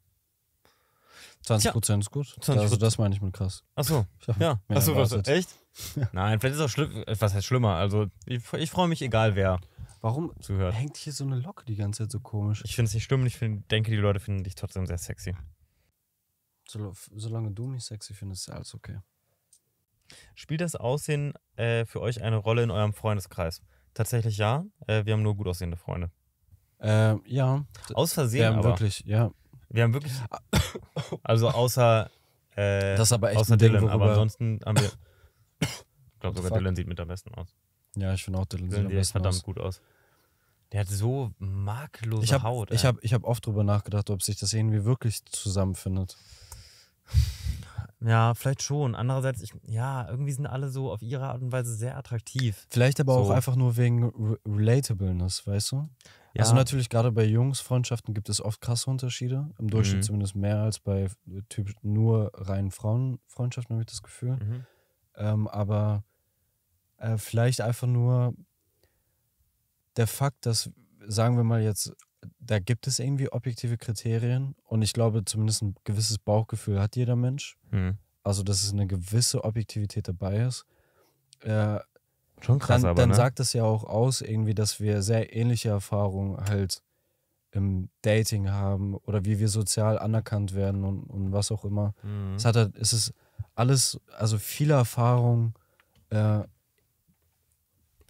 20 Prozent ist gut. 20%. Also das meine ich mit krass. Achso, ja. Achso, was, echt? Nein, vielleicht ist auch schlimm, äh, was heißt schlimmer. Also ich, ich freue mich, egal wer. Warum zuhört. hängt hier so eine Locke die ganze Zeit so komisch? Ich finde es nicht schlimm, ich find, denke, die Leute finden dich trotzdem sehr sexy. So, solange du mich sexy findest, ist alles okay. Spielt das Aussehen äh, für euch eine Rolle in eurem Freundeskreis? Tatsächlich ja. Äh, wir haben nur gut aussehende Freunde. Äh, ja. Aus Versehen. Wir haben aber. wirklich, ja. Wir haben wirklich. Also außer. Äh, das ist aber echt außer Dylan, Ding, aber ansonsten haben wir. Ich glaube sogar, Dylan sieht mit am besten aus. Ja, ich finde auch Dylan, Dylan sieht am besten verdammt gut aus. Der hat so makellose ich hab, Haut. Ich habe ich hab oft drüber nachgedacht, ob sich das irgendwie wirklich zusammenfindet. Ja, vielleicht schon. Andererseits, ich, ja, irgendwie sind alle so auf ihre Art und Weise sehr attraktiv. Vielleicht aber so. auch einfach nur wegen Re Relatableness, weißt du? Also ja. Also natürlich gerade bei Jungs-Freundschaften gibt es oft krasse Unterschiede. Im Durchschnitt mhm. zumindest mehr als bei äh, typisch nur reinen Frauenfreundschaften, habe ich das Gefühl. Mhm. Ähm, aber äh, vielleicht einfach nur der Fakt, dass, sagen wir mal jetzt, da gibt es irgendwie objektive Kriterien und ich glaube, zumindest ein gewisses Bauchgefühl hat jeder Mensch. Mhm. Also, dass es eine gewisse Objektivität dabei ist. Äh, Schon krass, dann, aber, dann ne? sagt das ja auch aus, irgendwie, dass wir sehr ähnliche Erfahrungen halt im Dating haben oder wie wir sozial anerkannt werden und, und was auch immer. Mhm. Es hat halt, es ist alles, also viele Erfahrungen äh,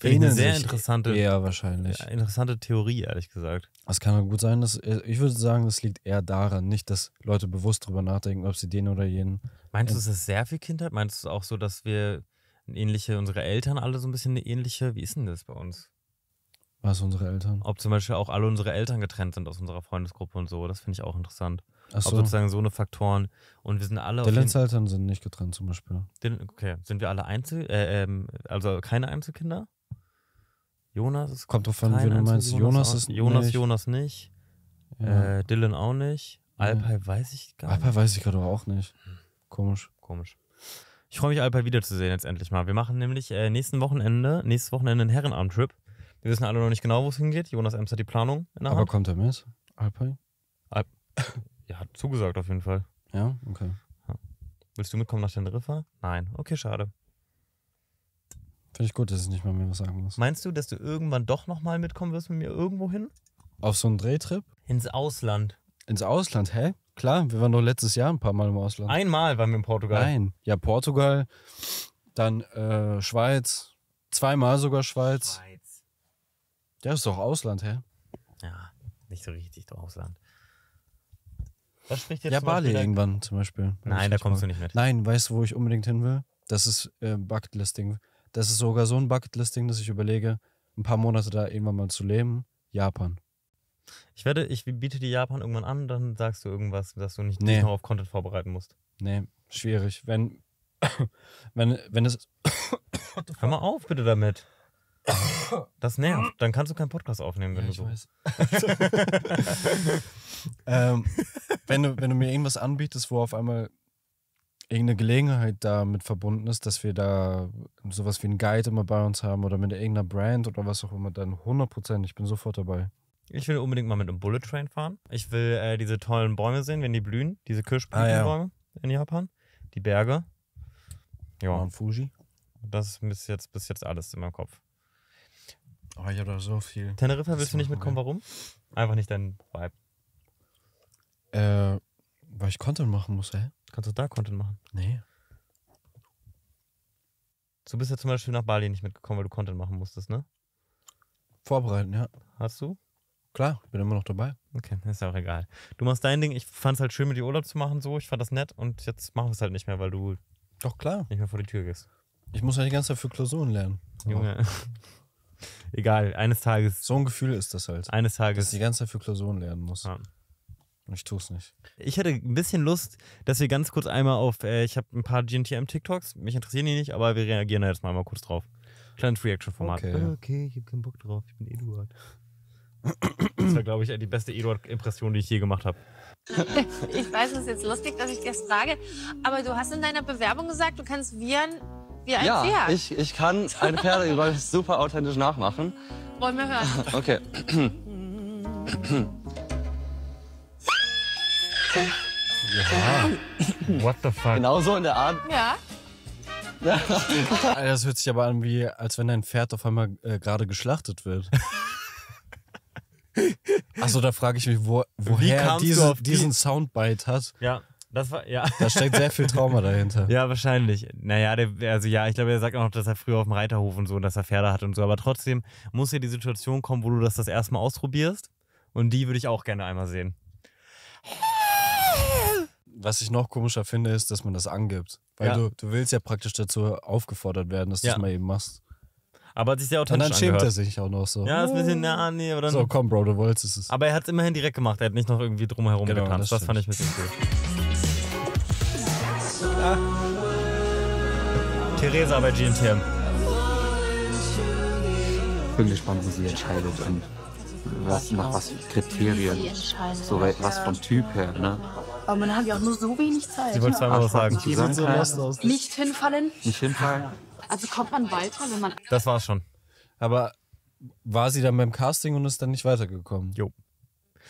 eine sehr interessante, eher wahrscheinlich. interessante Theorie, ehrlich gesagt. Es kann halt gut sein, dass äh, ich würde sagen, das liegt eher daran, nicht, dass Leute bewusst darüber nachdenken, ob sie den oder jenen. Meinst du, es ist sehr viel Kindheit? Meinst du auch so, dass wir eine ähnliche, unsere Eltern alle so ein bisschen eine ähnliche, wie ist denn das bei uns? Was unsere Eltern? Ob zum Beispiel auch alle unsere Eltern getrennt sind aus unserer Freundesgruppe und so, das finde ich auch interessant. Ach so. Ob sozusagen so eine Faktoren und wir sind alle. Die letzten Eltern sind nicht getrennt zum Beispiel. Den, okay, sind wir alle Einzel, äh, ähm, also keine Einzelkinder? Jonas ist kommt drauf an, wie du meinst. Jonas, ist Jonas, nicht. Jonas nicht. Ja. Äh, Dylan auch nicht. Alpay ja. weiß ich gar nicht. Alpay weiß ich gerade auch nicht. Komisch. Komisch. Ich freue mich, Alper wiederzusehen jetzt endlich mal. Wir machen nämlich äh, nächsten Wochenende, nächstes Wochenende einen Herrenarmtrip. Wir wissen alle noch nicht genau, wo es hingeht. Jonas Ems hat die Planung in der Aber Hand. kommt er mit, Alper? Alp ja, hat zugesagt auf jeden Fall. Ja, okay. Willst du mitkommen nach den Teneriffa? Nein. Okay, schade. Finde ich gut, dass ich nicht mal mir was sagen muss. Meinst du, dass du irgendwann doch nochmal mitkommen wirst mit mir irgendwo hin? Auf so einen Drehtrip? Ins Ausland. Ins Ausland, hä? Klar, wir waren doch letztes Jahr ein paar Mal im Ausland. Einmal waren wir in Portugal. Nein, ja, Portugal, dann äh, Schweiz, zweimal sogar Schweiz. Schweiz. Ja, ist doch Ausland, hä? Ja, nicht so richtig doch Ausland. Was spricht jetzt Ja, Bali irgendwann zum Beispiel. Nein, da kommst mal. du nicht mit. Nein, weißt du, wo ich unbedingt hin will? Das ist äh, Bucketlisting. Das ist sogar so ein Bucketlisting, dass ich überlege, ein paar Monate da irgendwann mal zu leben. Japan. Ich werde, ich biete dir Japan irgendwann an, dann sagst du irgendwas, dass du nicht nee. dich noch auf Content vorbereiten musst. Nee, schwierig. Wenn, wenn, wenn es. Hör mal auf bitte damit. Das nervt. Dann kannst du keinen Podcast aufnehmen, wenn ja, du so. Weiß. ähm, wenn, du, wenn du mir irgendwas anbietest, wo auf einmal irgendeine Gelegenheit damit verbunden ist, dass wir da sowas wie einen Guide immer bei uns haben oder mit irgendeiner Brand oder was auch immer, dann 100 Prozent, ich bin sofort dabei. Ich will unbedingt mal mit einem Bullet Train fahren. Ich will äh, diese tollen Bäume sehen, wenn die blühen, diese Kirschblütenbäume ah, ja. in Japan, die Berge. Ja. Mount Fuji. Das ist bis jetzt, bis jetzt alles in meinem Kopf. Oh, ich habe da so viel. Teneriffa willst du nicht mitkommen, warum? Einfach nicht dein Vibe. Äh, weil ich Content machen muss, hä? Kannst du da Content machen? Nee. Du bist ja zum Beispiel nach Bali nicht mitgekommen, weil du Content machen musstest, ne? Vorbereiten, ja. Hast du? Klar, ich bin immer noch dabei. Okay, ist auch egal. Du machst dein Ding. Ich fand es halt schön, mit dir Urlaub zu machen, so. Ich fand das nett und jetzt machen wir es halt nicht mehr, weil du Doch, klar. nicht mehr vor die Tür gehst. Ich muss ja halt die ganze Zeit für Klausuren lernen. Junge. egal, eines Tages. So ein Gefühl ist das halt. Eines Tages. Dass ich die ganze Zeit für Klausuren lernen muss. Ja. Und ich tue es nicht. Ich hätte ein bisschen Lust, dass wir ganz kurz einmal auf. Äh, ich habe ein paar GNTM-TikToks. Mich interessieren die nicht, aber wir reagieren da jetzt mal, mal kurz drauf. Kleines Reaction-Format. Okay. Okay, ich habe keinen Bock drauf. Ich bin Eduard. Eh das war, glaube ich, die beste Eduard-Impression, die ich je gemacht habe. Ich weiß, es ist jetzt lustig, dass ich das frage, aber du hast in deiner Bewerbung gesagt, du kannst Viren wie ein ja, Pferd. Ja, ich, ich kann eine Pferde super authentisch nachmachen. Wollen wir hören. Okay. ja. What the fuck? Genau so in der Art. Ja. ja. Das hört sich aber an, wie als wenn dein Pferd auf einmal äh, gerade geschlachtet wird. Achso, da frage ich mich, wo, woher diese, diesen Soundbite hat. Ja, das war, ja. Da steckt sehr viel Trauma dahinter. Ja, wahrscheinlich. Naja, der, also ja, ich glaube, er sagt auch noch, dass er früher auf dem Reiterhof und so, dass er Pferde hat und so. Aber trotzdem muss ja die Situation kommen, wo du das das erste Mal ausprobierst. Und die würde ich auch gerne einmal sehen. Was ich noch komischer finde, ist, dass man das angibt. Weil ja. du, du willst ja praktisch dazu aufgefordert werden, dass ja. du es mal eben machst. Aber hat sich sehr authentisch Und dann schämt angehört. er sich auch noch so. Ja, ist ein bisschen, na, nee, oder? So, komm, Bro, du wolltest es. Aber er hat es immerhin direkt gemacht. Er hat nicht noch irgendwie drumherum genau, getanzt. Das, das fand ich ein bisschen cool. Ah. Theresa bei GNTM. Ich bin gespannt, wie sie entscheidet und was, nach was für Kriterien. So was vom Typ her, ne? Aber man hat ja auch nur so wenig Zeit. Sie wollte zweimal was sagen. so Nicht hinfallen. Nicht hinfallen. Also kommt man weiter, wenn man. Das war's schon. Aber war sie dann beim Casting und ist dann nicht weitergekommen? Jo.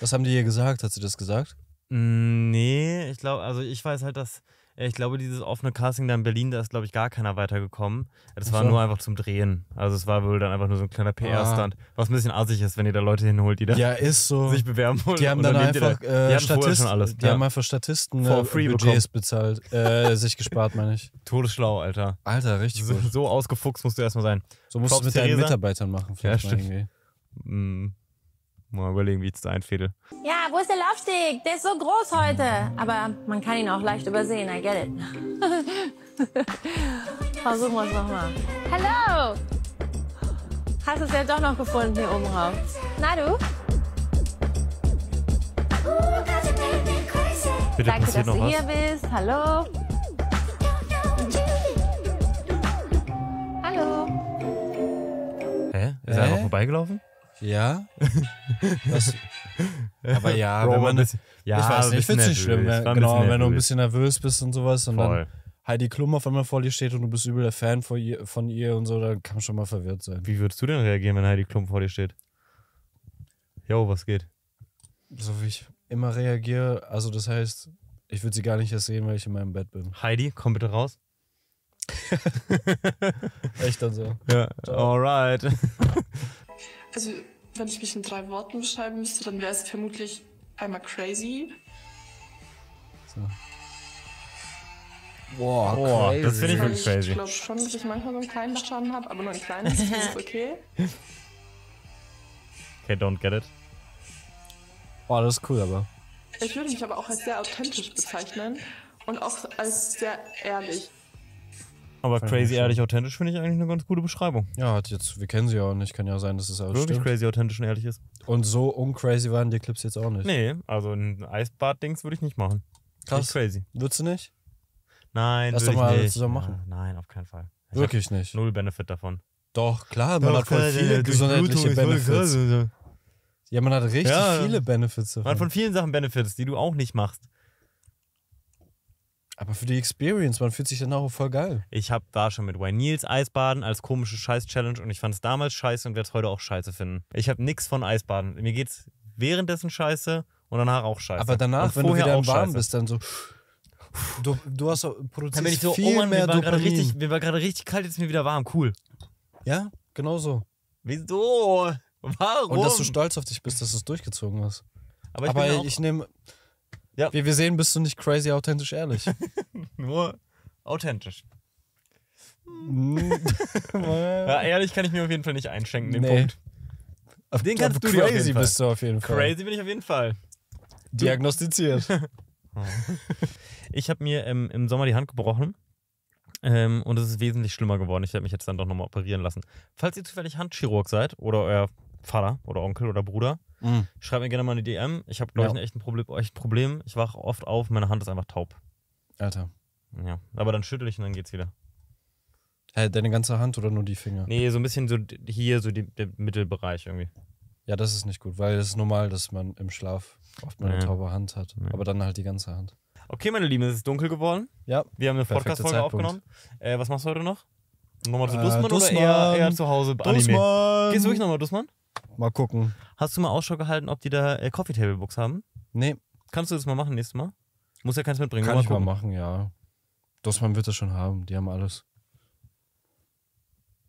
Was haben die ihr gesagt? Hat sie das gesagt? Mm, nee, ich glaube, also ich weiß halt, dass äh, ich glaube, dieses offene Casting da in Berlin, da ist, glaube ich, gar keiner weitergekommen. Äh, das war so. nur einfach zum Drehen. Also es war wohl dann einfach nur so ein kleiner PR-Stand. Ah. Was ein bisschen assig ist, wenn ihr da Leute hinholt, die da ja, ist so. sich bewerben wollen. Die haben dann, dann einfach, die, da, die, äh, Statist, alles, die ja. haben einfach Statisten For free Budgets bekommen. bezahlt. Äh, sich gespart, meine ich. Todesschlau, Alter. Alter, richtig so, gut. So ausgefuchst musst du erstmal sein. So musst Props du mit Theresa. deinen Mitarbeitern machen. Vielleicht ja, stimmt. Mal irgendwie. Mm. Mal überlegen, wie ich es einfädel. Ja, wo ist der Laufsteg? Der ist so groß heute. Aber man kann ihn auch leicht übersehen, I get it. Versuchen wir es nochmal. Hallo! Hast du es ja doch noch gefunden hier oben rauf. Na du? Bitte Danke, dass du was. hier bist. Hallo. Hallo. Hä? Ist er einfach vorbeigelaufen? Ja? Was? Aber ja, Bro, wenn man. Bisschen, ja, ich weiß nicht, ich finde es nicht schlimm. Wenn, genau, wenn du ein bisschen nervös bist und sowas und Voll. dann Heidi Klum auf einmal vor dir steht und du bist übel der Fan von ihr, von ihr und so, dann kann man schon mal verwirrt sein. Wie würdest du denn reagieren, wenn Heidi Klum vor dir steht? Jo, was geht? So wie ich immer reagiere, also das heißt, ich würde sie gar nicht erst sehen, weil ich in meinem Bett bin. Heidi, komm bitte raus. Echt dann so. Ja, Ciao. alright. Also wenn ich mich in drei Worten beschreiben müsste, dann wäre es vermutlich einmal crazy. So. Boah, Boah das finde ich wirklich crazy. Ich glaube schon, dass ich manchmal so einen kleinen Schaden habe, aber nur ein kleines ist okay. Okay, don't get it. Boah, das ist cool, aber. Ich würde mich aber auch als sehr authentisch bezeichnen und auch als sehr ehrlich. Aber crazy, ehrlich, authentisch finde ich eigentlich eine ganz gute Beschreibung. Ja, hat jetzt, wir kennen sie ja auch nicht, kann ja sein, dass es alles Wirklich crazy, authentisch und ehrlich ist. Und so uncrazy waren die Clips jetzt auch nicht. Nee, also ein Eisbad-Dings würde ich nicht machen. Krass. crazy. Würdest du nicht? Nein, Lass doch mal nicht. zusammen machen. Ja, nein, auf keinen Fall. Ich Wirklich nicht. Null Benefit davon. Doch, klar, man doch, hat voll viele gesundheitliche Benefits. Ja, man hat richtig ja, viele Benefits davon. Man hat von vielen Sachen Benefits, die du auch nicht machst. Aber für die Experience, man fühlt sich dann auch voll geil. Ich hab, war schon mit Wayne Nils Eisbaden als komische Scheiß-Challenge und ich fand es damals scheiße und werde es heute auch scheiße finden. Ich habe nichts von Eisbaden. Mir geht's währenddessen scheiße und danach auch scheiße. Aber danach, und wenn du wieder im Warm bist, dann so. Du, du hast produziert so, viel oh Mann, mehr mir war Richtig, mir war gerade richtig kalt, jetzt ist mir wieder warm. Cool. Ja, genau so. Wieso? Warum? Und dass du stolz auf dich bist, dass du es durchgezogen hast. Aber ich, Aber ich nehme ja. Wie wir sehen, bist du nicht crazy authentisch ehrlich. Nur authentisch. Hm. ja, ehrlich kann ich mir auf jeden Fall nicht einschenken, den nee. Punkt. Auf den kannst du crazy bist du auf jeden Fall. Crazy bin ich auf jeden Fall. Diagnostiziert. Oh. ich habe mir ähm, im Sommer die Hand gebrochen. Ähm, und es ist wesentlich schlimmer geworden. Ich werde mich jetzt dann doch nochmal operieren lassen. Falls ihr zufällig Handchirurg seid oder euer Vater oder Onkel oder Bruder. Mhm. Schreibt mir gerne mal eine DM. Ich habe, glaube ja. ich, ein echt ein Problem, echt ein Problem. Ich wache oft auf, meine Hand ist einfach taub. Alter. Ja, aber dann schüttel ich und dann geht's wieder. Hä, deine ganze Hand oder nur die Finger? Nee, so ein bisschen so hier, so die, der Mittelbereich irgendwie. Ja, das ist nicht gut, weil es ist normal, dass man im Schlaf oft mal eine ja. taube Hand hat. Ja. Aber dann halt die ganze Hand. Okay, meine Lieben, es ist dunkel geworden. Ja. Wir haben eine Podcast-Folge aufgenommen. Äh, was machst du heute noch? Nochmal zu Dussmann äh, Dussmann oder eher, eher zu Hause Dussmann. Anime? Gehst du wirklich nochmal Dussmann? Mal gucken. Hast du mal Ausschau gehalten, ob die da äh, Coffee Table Books haben? Nee. Kannst du das mal machen nächstes Mal? Muss ja keins mitbringen. Kann mal ich gucken. mal machen, ja. Dossmann wird das schon haben. Die haben alles.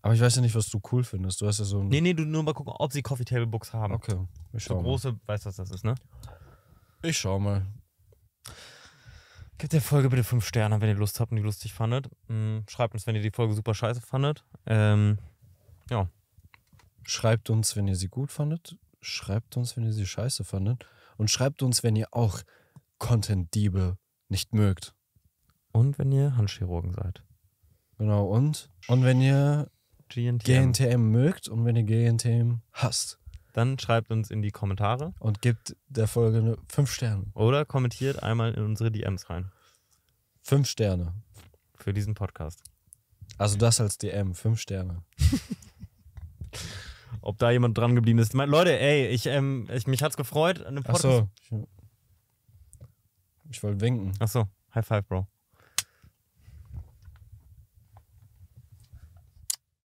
Aber ich weiß ja nicht, was du cool findest. Du hast ja so ein. Nee, nee, du nur mal gucken, ob sie Coffee Table Books haben. Okay. Ich schau so mal. große, weißt du, was das ist, ne? Ich schau mal. Gebt der Folge bitte 5 Sterne, wenn ihr Lust habt und die lustig fandet. Hm, schreibt uns, wenn ihr die Folge super scheiße fandet. Ähm, ja. Schreibt uns, wenn ihr sie gut fandet. Schreibt uns, wenn ihr sie scheiße fandet. Und schreibt uns, wenn ihr auch Content-Diebe nicht mögt. Und wenn ihr Handchirurgen seid. Genau, und? Und wenn ihr GNTM, GNTM mögt und wenn ihr GNTM hasst. Dann schreibt uns in die Kommentare. Und gebt der Folge 5 Sterne. Oder kommentiert einmal in unsere DMs rein. 5 Sterne. Für diesen Podcast. Also das als DM, 5 Sterne. ob da jemand dran geblieben ist. Meine, Leute, ey, ich, ähm, ich, mich hat's gefreut. Eine Podcast Ach so. Ich wollte winken. Ach so, High Five, Bro.